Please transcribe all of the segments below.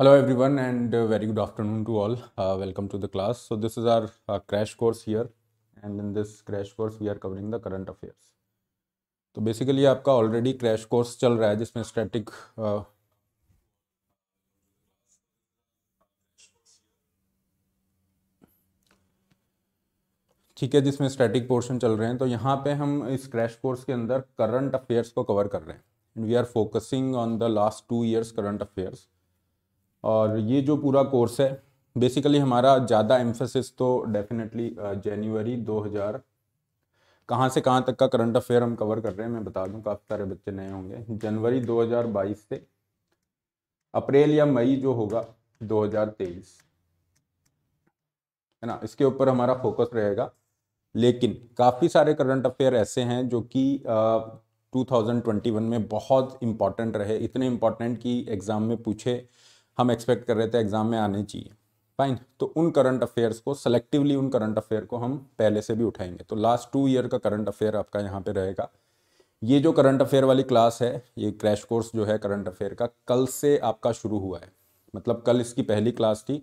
Hello everyone and very good afternoon to all. Uh, welcome to the class. So this is our uh, crash course here and in this crash course we are covering the current affairs. तो basically आपका already crash course चल रहा है जिसमें static ठीक है जिसमें static portion चल रहे हैं तो यहाँ पे हम इस क्रैश कोर्स के अंदर करंट अफेयर्स को कवर कर रहे हैं and we are focusing on the last two years current affairs और ये जो पूरा कोर्स है बेसिकली हमारा ज़्यादा एम्फेसिस तो डेफिनेटली जनवरी 2000 कहाँ से कहाँ तक का करंट अफेयर हम कवर कर रहे हैं मैं बता दूं काफ़ी सारे बच्चे नए होंगे जनवरी 2022 से अप्रैल या मई जो होगा 2023 है ना इसके ऊपर हमारा फोकस रहेगा लेकिन काफ़ी सारे करंट अफेयर ऐसे हैं जो कि टू uh, में बहुत इम्पॉर्टेंट रहे इतने इम्पॉर्टेंट कि एग्ज़ाम में पूछे हम एक्सपेक्ट कर रहे थे एग्ज़ाम में आने चाहिए फाइन तो उन करंट अफेयर्स को सेलेक्टिवली उन करंट अफेयर को हम पहले से भी उठाएंगे तो लास्ट टू ईयर का करंट अफेयर आपका यहाँ पे रहेगा ये जो करंट अफेयर वाली क्लास है ये क्रैश कोर्स जो है करंट अफेयर का कल से आपका शुरू हुआ है मतलब कल इसकी पहली क्लास थी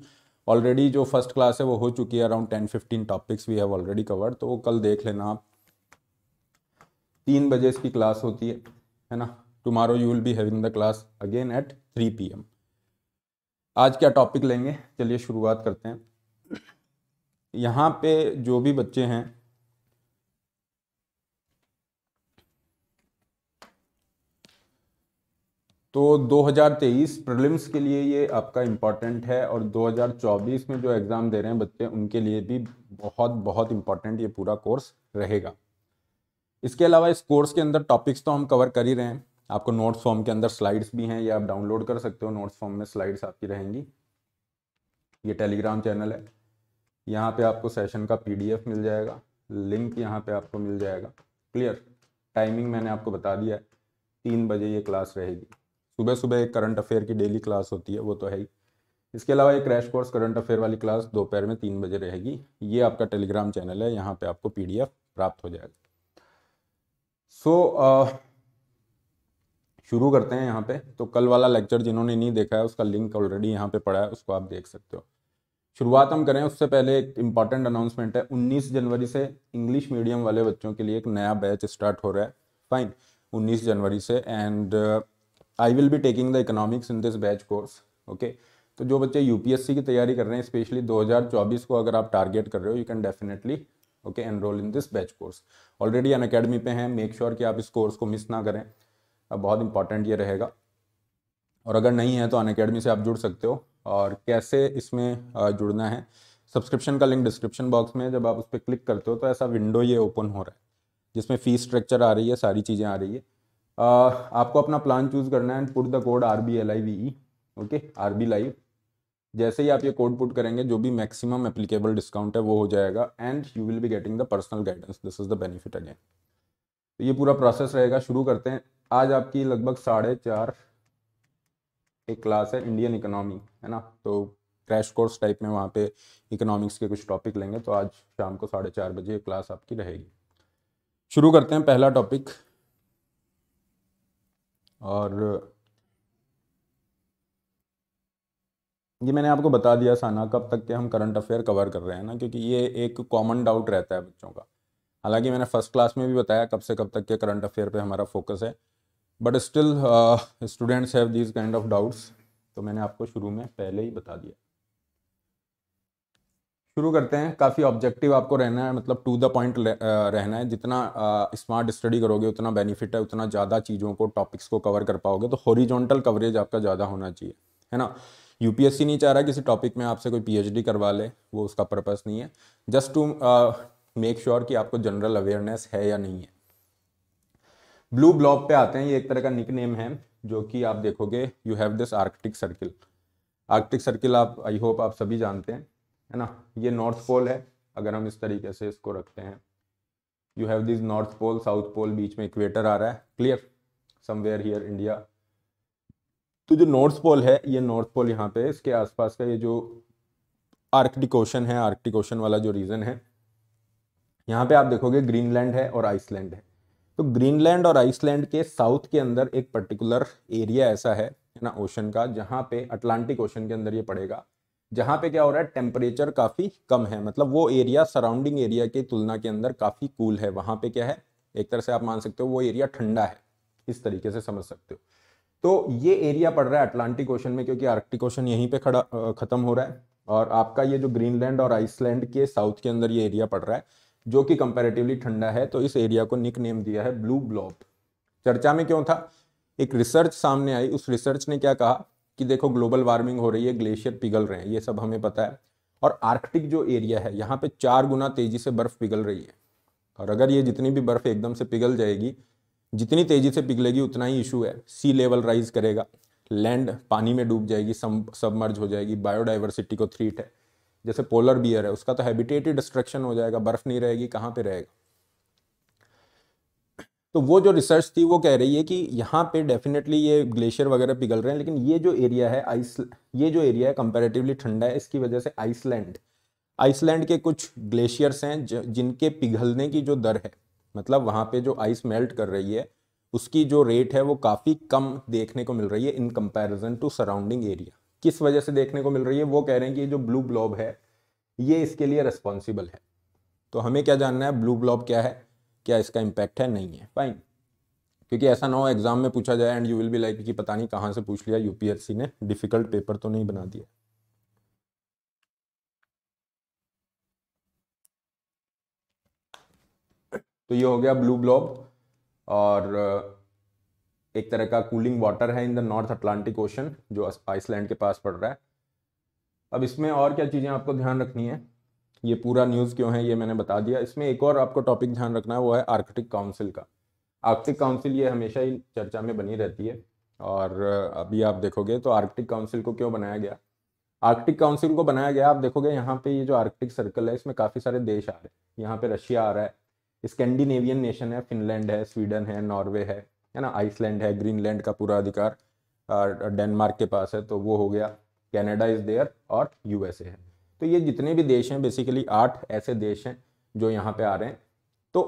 ऑलरेडी जो फर्स्ट क्लास है वो हो चुकी है around ten fifteen topics we have already covered तो वो कल देख लेना आप तीन बजे इसकी क्लास होती है है ना tomorrow you will be having the class again at three P M आज क्या टॉपिक लेंगे चलिए शुरुआत करते हैं यहाँ पे जो भी बच्चे हैं तो 2023 प्रीलिम्स के लिए ये आपका इम्पॉर्टेंट है और 2024 में जो एग्ज़ाम दे रहे हैं बच्चे उनके लिए भी बहुत बहुत इम्पॉर्टेंट ये पूरा कोर्स रहेगा इसके अलावा इस कोर्स के अंदर टॉपिक्स तो हम कवर कर ही रहे हैं आपको नोट्स फॉर्म के अंदर स्लाइड्स भी हैं ये आप डाउनलोड कर सकते हो नोट्स फॉर्म में स्लाइड्स आपकी रहेंगी ये टेलीग्राम चैनल है यहाँ पे आपको सेशन का पीडीएफ मिल जाएगा लिंक यहाँ पे आपको मिल जाएगा क्लियर टाइमिंग मैंने आपको बता दिया है तीन बजे ये क्लास रहेगी सुबह सुबह एक करंट अफेयर की डेली क्लास होती है वो तो है ही इसके अलावा एक क्रैश कोर्स करंट अफेयर वाली क्लास दोपहर में तीन बजे रहेगी ये आपका टेलीग्राम चैनल है यहाँ पर आपको पी प्राप्त हो जाएगा सो so, uh, शुरू करते हैं यहाँ पे तो कल वाला लेक्चर जिन्होंने नहीं देखा है उसका लिंक ऑलरेडी यहाँ पे पड़ा है उसको आप देख सकते हो शुरुआत हम करें उससे पहले एक इम्पॉर्टेंट अनाउंसमेंट है 19 जनवरी से इंग्लिश मीडियम वाले बच्चों के लिए एक नया बैच स्टार्ट हो रहा है फाइन 19 जनवरी से and I will be taking the economics in this batch course okay तो जो बच्चे यूपीएससी की तैयारी कर रहे हैं स्पेशली 2024 को अगर आप टारगेट कर रहे हो you can definitely okay enroll in this batch course already Unacademy पे हैं मेक श्योर कि आप इस कोर्स को मिस ना करें अब बहुत इंपॉर्टेंट ये रहेगा और अगर नहीं है तो अन अकेडमी से आप जुड़ सकते हो और कैसे इसमें जुड़ना है सब्सक्रिप्शन का लिंक डिस्क्रिप्शन बॉक्स में जब आप उस पर क्लिक करते हो तो ऐसा विंडो ये ओपन हो रहा है जिसमें फ़ीस स्ट्रक्चर आ रही है सारी चीज़ें आ रही है आ, आपको अपना प्लान चूज़ करना है and put the code R B L I V E okay R B live जैसे ही आप ये कोड पुट करेंगे जो भी मैक्सिमम एप्लीकेबल डिस्काउंट है वो हो जाएगा and you will be getting the personal guidance this is the benefit again तो ये पूरा प्रोसेस रहेगा शुरू करते हैं आज आपकी लगभग साढ़े चार एक क्लास है इंडियन इकोनॉमी है ना तो क्रैश कोर्स टाइप में वहाँ पे इकोनॉमिक्स के कुछ टॉपिक लेंगे तो आज शाम को साढ़े चार बजे क्लास आपकी रहेगी शुरू करते हैं पहला टॉपिक और ये मैंने आपको बता दिया साना कब तक के हम करंट अफेयर कवर कर रहे हैं ना क्योंकि ये एक कॉमन डाउट रहता है बच्चों का हालांकि मैंने फर्स्ट क्लास में भी बताया कब से कब तक के करंट अफेयर पे हमारा फोकस है but still students have these kind of doubts तो मैंने आपको शुरू में पहले ही बता दिया शुरू करते हैं काफ़ी ऑब्जेक्टिव आपको रहना है मतलब टू द पॉइंट रहना है जितना स्मार्ट uh, स्टडी करोगे उतना बेनिफिट है उतना ज़्यादा चीज़ों को टॉपिक्स को कवर कर पाओगे तो हॉरिजॉन्टल कवरेज आपका ज़्यादा होना चाहिए है ना यूपीएससी नहीं चाह रहा किसी टॉपिक में आपसे कोई पीएचडी करवा ले वो उसका पर्पस नहीं है just to make sure sure कि आपको जनरल अवेयरनेस है या नहीं है ब्लू ब्लॉब पे आते हैं ये एक तरह का निक नेम है जो कि आप देखोगे you have this Arctic circle Arctic circle आप आई होप आप सभी जानते हैं है ना ये नॉर्थ पोल है अगर हम इस तरीके से इसको रखते हैं you have this north pole south pole बीच में इक्वेटर आ रहा है क्लियर समवेयर हियर इंडिया तो जो नॉर्थ पोल है ये नॉर्थ पोल यहाँ पे इसके आसपास का ये जो आर्कटिक ओशन है आर्कटिक ओशन वाला जो रीजन है यहाँ पे आप देखोगे ग्रीनलैंड है और आइसलैंड है तो ग्रीनलैंड और आइसलैंड के साउथ के अंदर एक पर्टिकुलर एरिया ऐसा है ना ओशन का जहाँ पे अटलांटिक ओशन के अंदर ये पड़ेगा जहाँ पे क्या हो रहा है टेम्परेचर काफ़ी कम है मतलब वो एरिया सराउंडिंग एरिया की तुलना के अंदर काफ़ी कूल है वहाँ पे क्या है एक तरह से आप मान सकते हो वो एरिया ठंडा है इस तरीके से समझ सकते हो तो ये एरिया पड़ रहा है अटलांटिक ओशन में क्योंकि आर्कटिक ओशन यहीं पे खड़ा ख़त्म हो रहा है और आपका ये जो ग्रीनलैंड और आइसलैंड के साउथ के अंदर ये एरिया पड़ रहा है जो कि कंपैरेटिवली ठंडा है तो इस एरिया को निक नेम दिया है ब्लू ब्लॉप चर्चा में क्यों था एक रिसर्च सामने आई उस रिसर्च ने क्या कहा कि देखो ग्लोबल वार्मिंग हो रही है ग्लेशियर पिघल रहे हैं ये सब हमें पता है और आर्कटिक जो एरिया है यहाँ पे चार गुना तेजी से बर्फ़ पिघल रही है और अगर ये जितनी भी बर्फ़ एकदम से पिघल जाएगी जितनी तेज़ी से पिघलेगी उतना ही इशू है सी लेवल राइज करेगा लैंड पानी में डूब जाएगी सब सबमर्ज हो जाएगी बायोडाइवर्सिटी को थ्रीट है जैसे पोलर बियर है उसका तो हैबिटेट ही डिस्ट्रक्शन हो जाएगा बर्फ़ नहीं रहेगी कहाँ पे रहेगा तो वो जो रिसर्च थी वो कह रही है कि यहाँ पे डेफिनेटली ये ग्लेशियर वगैरह पिघल रहे हैं लेकिन ये जो एरिया है आइस ये जो एरिया है कंपेरेटिवली ठंडा है इसकी वजह से आइसलैंड आइसलैंड के कुछ ग्लेशियर्स हैं जिनके पिघलने की जो दर है मतलब वहाँ पे जो आइस मेल्ट कर रही है उसकी जो रेट है वो काफ़ी कम देखने को मिल रही है in comparison to surrounding area किस वजह से देखने को मिल रही है वो कह रहे हैं कि ये जो ब्लू ब्लॉब है ये इसके लिए रिस्पॉन्सिबल है तो हमें क्या जानना है ब्लू ब्लॉब क्या है क्या इसका इम्पैक्ट है नहीं है फाइन क्योंकि ऐसा ना हो एग्जाम में पूछा जाए and you will be like कि पता नहीं कहाँ से पूछ लिया यूपीएससी ने डिफिकल्ट पेपर तो नहीं बना दिया तो ये हो गया ब्लू ब्लॉब और एक तरह का कूलिंग वाटर है in the North Atlantic ocean जो आइसलैंड के पास पड़ रहा है अब इसमें और क्या चीज़ें आपको ध्यान रखनी है ये पूरा न्यूज़ क्यों है ये मैंने बता दिया इसमें एक और आपको टॉपिक ध्यान रखना है वो है आर्कटिक काउंसिल का आर्कटिक काउंसिल ये हमेशा ही चर्चा में बनी रहती है और अभी आप देखोगे तो आर्कटिक काउंसिल को क्यों बनाया गया आर्कटिक काउंसिल को बनाया गया आप देखोगे यहाँ पे ये जो आर्कटिक सर्कल है इसमें काफ़ी सारे देश आ रहे हैं यहाँ पे रशिया आ रहा है स्कैंडिनेवियन नेशन है फिनलैंड है स्वीडन है नॉर्वे है है ना आइसलैंड है ग्रीनलैंड का पूरा अधिकार डेनमार्क के पास है तो वो हो गया कैनेडा इज़ देयर और यूएसए है तो ये जितने भी देश हैं बेसिकली आठ ऐसे देश हैं जो यहाँ पे आ रहे हैं तो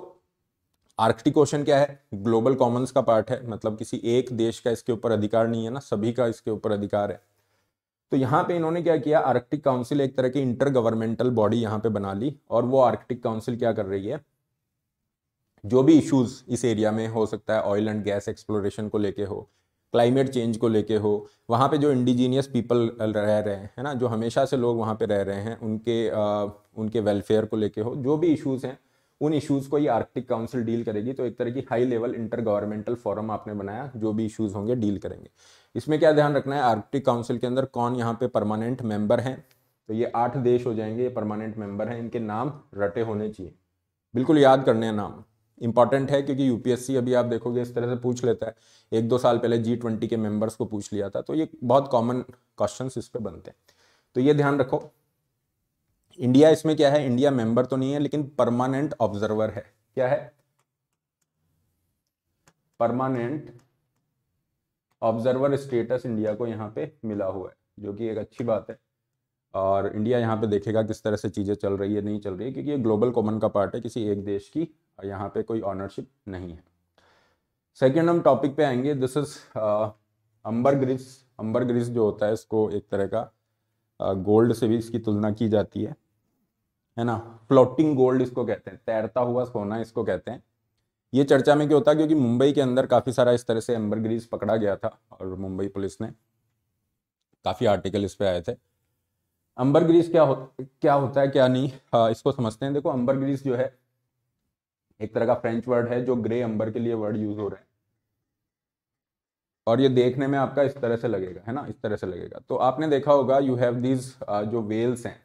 आर्कटिक ओशन क्या है ग्लोबल कॉमन्स का पार्ट है मतलब किसी एक देश का इसके ऊपर अधिकार नहीं है ना सभी का इसके ऊपर अधिकार है तो यहाँ पे इन्होंने क्या किया आर्कटिक काउंसिल एक तरह की इंटर गवर्नमेंटल बॉडी यहाँ पे बना ली और वो आर्कटिक काउंसिल क्या कर रही है जो भी इश्यूज इस एरिया में हो सकता है ऑयल एंड गैस एक्सप्लोरेशन को लेके हो क्लाइमेट चेंज को लेके हो वहाँ पे जो इंडिजीनियस पीपल रह रहे हैं है ना जो हमेशा से लोग वहाँ पे रह रहे हैं उनके आ, उनके वेलफेयर को लेके हो जो भी इश्यूज हैं उन इश्यूज़ को ये आर्कटिक काउंसिल डील करेगी तो एक तरह की high level intergovernmental forum आपने बनाया जो भी इश्यूज़ होंगे डील करेंगे इसमें क्या ध्यान रखना है आर्कटिक काउंसिल के अंदर कौन यहाँ पे परमानेंट मेंबर हैं तो ये आठ देश हो जाएंगे ये परमानेंट मेंबर हैं इनके नाम रटे होने चाहिए बिल्कुल याद करने हैं नाम इंपॉर्टेंट है क्योंकि यूपीएससी अभी आप देखोगे इस तरह से पूछ लेता है एक दो साल पहले जी ट्वेंटी के मेंबर्स को पूछ लिया था तो ये बहुत कॉमन क्वेश्चन इस पे बनते हैं तो ये ध्यान रखो इंडिया इसमें क्या है इंडिया मेंबर तो नहीं है लेकिन परमानेंट ऑब्जर्वर है क्या है परमानेंट ऑब्जर्वर स्टेटस इंडिया को यहाँ पे मिला हुआ है जो कि एक अच्छी बात है और इंडिया यहाँ पे देखेगा किस तरह से चीज़ें चल रही है नहीं चल रही है क्योंकि ये ग्लोबल कॉमन का पार्ट है किसी एक देश की यहाँ पे कोई ऑनरशिप नहीं है सेकेंड हम टॉपिक पे आएंगे दिस इज अंबर ग्रिज अंबर ग्रिज जो होता है इसको एक तरह का गोल्ड uh, से भी इसकी तुलना की जाती है है ना फ्लोटिंग गोल्ड इसको कहते हैं तैरता हुआ सोना इसको कहते हैं ये चर्चा में क्या होता है क्योंकि मुंबई के अंदर काफ़ी सारा इस तरह से एम्बर ग्रीज पकड़ा गया था और मुंबई पुलिस ने काफ़ी आर्टिकल इस पर आए थे अंबर ग्रीज क्या हो क्या होता है क्या नहीं आ, uh, इसको समझते हैं देखो अंबर ग्रीज जो है एक तरह का फ्रेंच वर्ड है जो ग्रे अंबर के लिए वर्ड यूज हो रहे हैं और ये देखने में आपका इस तरह से लगेगा है ना इस तरह से लगेगा तो आपने देखा होगा यू हैव दीज जो वेल्स हैं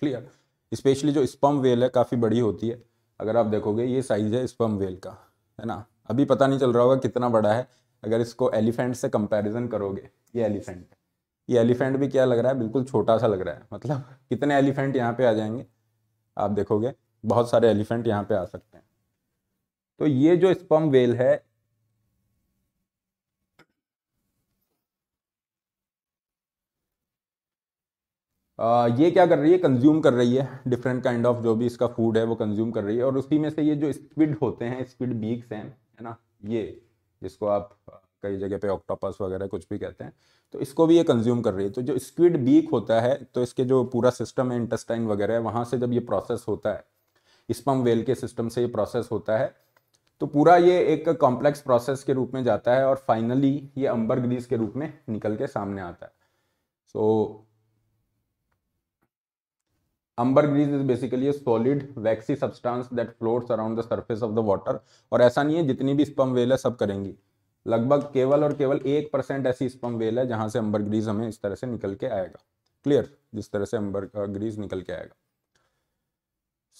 क्लियर स्पेशली जो स्पम वेल है काफ़ी बड़ी होती है अगर आप देखोगे ये साइज है स्पम वेल का है ना अभी पता नहीं चल रहा होगा कितना बड़ा है अगर इसको एलिफेंट से कंपेरिजन करोगे ये एलिफेंट है ये एलिफेंट भी क्या लग रहा है बिल्कुल छोटा सा लग रहा है मतलब कितने एलिफेंट यहाँ पे आ जाएंगे आप देखोगे बहुत सारे एलिफेंट यहाँ पे आ सकते हैं तो ये जो स्पम वेल है आ, ये क्या कर रही है कंज्यूम कर रही है डिफरेंट काइंड ऑफ जो भी इसका फूड है वो कंज्यूम कर रही है और उसी में से ये जो स्क्विड होते हैं स्क्विड बीक्स हैं है ना ये जिसको आप कई जगह पे ऑक्टोपस वगैरह कुछ भी कहते हैं तो इसको भी ये कंज्यूम कर रही है तो जो स्क्विड बीक होता है तो इसके जो पूरा सिस्टम है इंटेस्टाइन वगैरह वहाँ से जब ये प्रोसेस होता है स्पम वेल के सिस्टम से ये प्रोसेस होता है तो पूरा ये एक कॉम्प्लेक्स प्रोसेस के रूप में जाता है और फाइनली ये अंबर ग्रीस के रूप में निकल के सामने आता है so ambergris is basically a solid waxy substance that floats around the surface of the water और ऐसा नहीं है जितनी भी स्पम वेल है सब करेंगी लगभग केवल और केवल एक परसेंट ऐसी स्पम वेल है जहां से अंबर ग्रीस हमें इस तरह से निकल के आएगा क्लियर जिस तरह से अंबर ग्रीस uh, निकल के आएगा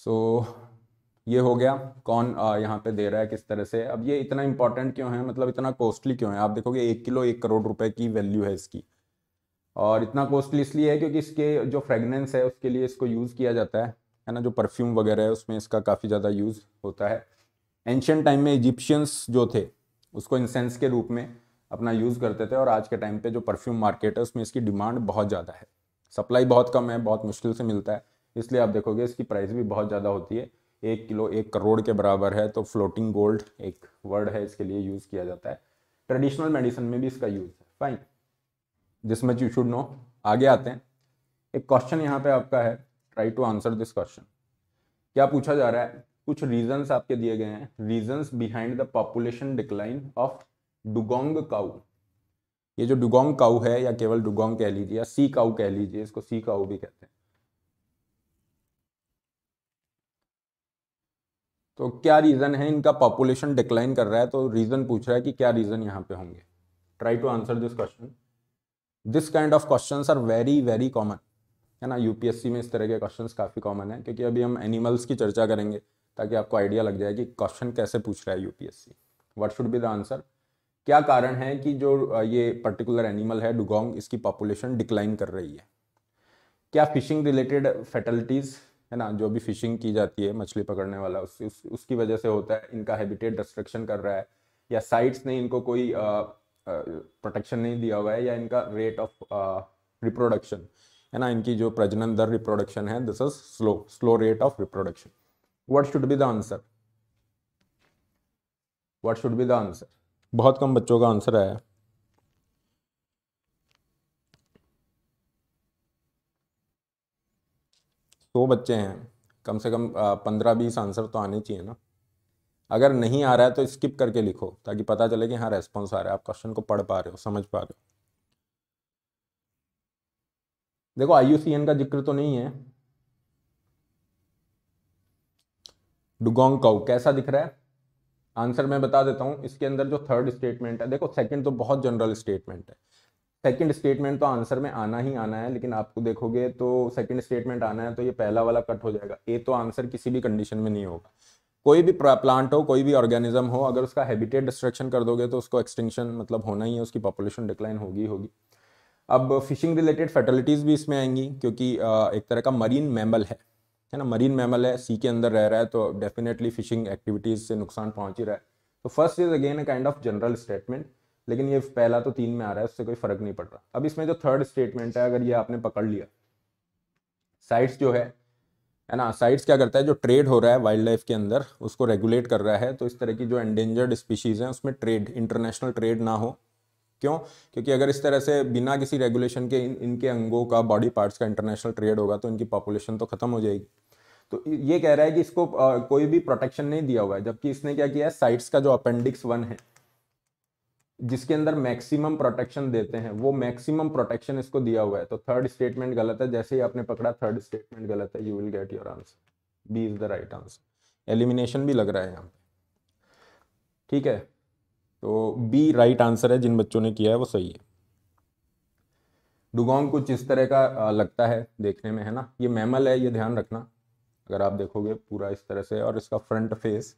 सो so, ये हो गया कौन यहाँ पे दे रहा है किस तरह से अब ये इतना इंपॉर्टेंट क्यों है मतलब इतना कॉस्टली क्यों है आप देखोगे एक किलो एक करोड़ रुपए की वैल्यू है इसकी और इतना कॉस्टली इसलिए है क्योंकि इसके जो फ्रेगनेंस है उसके लिए इसको यूज़ किया जाता है है ना जो परफ्यूम वगैरह है उसमें इसका काफ़ी ज़्यादा यूज़ होता है एंशंट टाइम में इजिप्शियंस जो थे उसको इंसेंस के रूप में अपना यूज़ करते थे और आज के टाइम पे जो परफ्यूम मार्केट है उसमें इसकी डिमांड बहुत ज़्यादा है सप्लाई बहुत कम है बहुत मुश्किल से मिलता है इसलिए आप देखोगे इसकी प्राइस भी बहुत ज़्यादा होती है एक किलो एक करोड़ के बराबर है तो फ्लोटिंग गोल्ड एक वर्ड है इसके लिए यूज़ किया जाता है ट्रेडिशनल मेडिसिन में भी इसका यूज़ है fine this much you should know आगे आते हैं एक क्वेश्चन यहाँ पे आपका है try to answer this question क्या पूछा जा रहा है कुछ रीजंस आपके दिए गए हैं reasons behind the population decline of dugong cow ये जो डुगोंग काउ है या केवल डुगोंग कह लीजिए या सी काउ कह लीजिए इसको सी काउ भी कहते हैं तो क्या रीज़न है इनका पॉपुलेशन डिक्लाइन कर रहा है तो रीज़न पूछ रहा है कि क्या रीज़न यहाँ पे होंगे try to answer this question this kind of question are very very common है ना यूपीएससी में इस तरह के क्वेश्चन काफ़ी कॉमन है क्योंकि अभी हम एनिमल्स की चर्चा करेंगे ताकि आपको आइडिया लग जाए कि क्वेश्चन कैसे पूछ रहा है UPSC what should be the answer क्या कारण है कि जो ये पर्टिकुलर एनिमल है डुगोंग इसकी पॉपुलेशन डिक्लाइन कर रही है क्या फिशिंग रिलेटेड फैटल्टीज़ है ना जो भी फिशिंग की जाती है मछली पकड़ने वाला उस, उस उसकी वजह से होता है इनका हैबिटेट डिस्ट्रक्शन कर रहा है या साइट्स ने इनको कोई प्रोटेक्शन नहीं दिया हुआ है या इनका रेट ऑफ रिप्रोडक्शन है ना इनकी जो प्रजनन दर रिप्रोडक्शन है this is slow slow rate of reproduction what should be the answer what should be the answer बहुत कम बच्चों का आंसर आया है सौ बच्चे हैं कम से कम पंद्रह बीस आंसर तो आने चाहिए ना अगर नहीं आ रहा है तो स्किप करके लिखो ताकि पता चले कि हाँ रेस्पॉन्स आ रहा है आप क्वेश्चन को पढ़ पा रहे हो समझ पा रहे हो देखो आई का जिक्र तो नहीं है डुगोंग काउ कैसा दिख रहा है आंसर मैं बता देता हूं इसके अंदर जो थर्ड स्टेटमेंट है देखो सेकंड तो बहुत जनरल स्टेटमेंट है सेकंड स्टेटमेंट तो आंसर में आना ही आना है लेकिन आपको देखोगे तो सेकंड स्टेटमेंट आना है तो ये पहला वाला कट हो जाएगा ए तो आंसर किसी भी कंडीशन में नहीं होगा कोई भी प्लांट हो कोई भी ऑर्गेनिज्म हो अगर उसका हैबिटेट डिस्ट्रक्शन कर दोगे तो उसको एक्सटिंक्शन मतलब होना ही है उसकी पॉपुलेशन डिक्लाइन होगी होगी अब फिशिंग रिलेटेड फैटलिटीज़ भी इसमें आएंगी क्योंकि एक तरह का मरीन मैमल है है ना मरीन मैमल है सी के अंदर रह रहा है तो डेफिनेटली फिशिंग एक्टिविटीज़ से नुकसान पहुंच ही रहा है तो first is again a kind of general statement लेकिन ये पहला तो तीन में आ रहा है उससे कोई फर्क नहीं पड़ रहा अब इसमें जो थर्ड स्टेटमेंट है अगर ये आपने पकड़ लिया साइट्स जो है है ना साइट्स क्या करता है जो ट्रेड हो रहा है वाइल्ड लाइफ के अंदर उसको रेगुलेट कर रहा है तो इस तरह की जो एंडेंजर्ड स्पीशीज़ हैं उसमें ट्रेड इंटरनेशनल ट्रेड ना हो क्यों क्योंकि अगर इस तरह से बिना किसी रेगुलेशन के इन, इनके अंगों का बॉडी पार्ट्स का इंटरनेशनल ट्रेड होगा तो इनकी पॉपुलेशन तो खत्म हो जाएगी तो ये कह रहा है कि इसको आ, कोई भी प्रोटेक्शन नहीं दिया हुआ है जबकि इसने क्या किया है साइट्स का जो अपेंडिक्स वन है जिसके अंदर मैक्सिमम प्रोटेक्शन देते हैं वो मैक्सिमम प्रोटेक्शन इसको दिया हुआ है तो थर्ड स्टेटमेंट गलत है जैसे ही आपने पकड़ा थर्ड स्टेटमेंट गलत है you will get your answer B is the right answer elimination भी लग रहा है यहाँ पे ठीक है तो बी राइट आंसर है जिन बच्चों ने किया है वो सही है डुगोंग कुछ इस तरह का लगता है देखने में है ना ये मैमल है ये ध्यान रखना अगर आप देखोगे पूरा इस तरह से और इसका फ्रंट फेस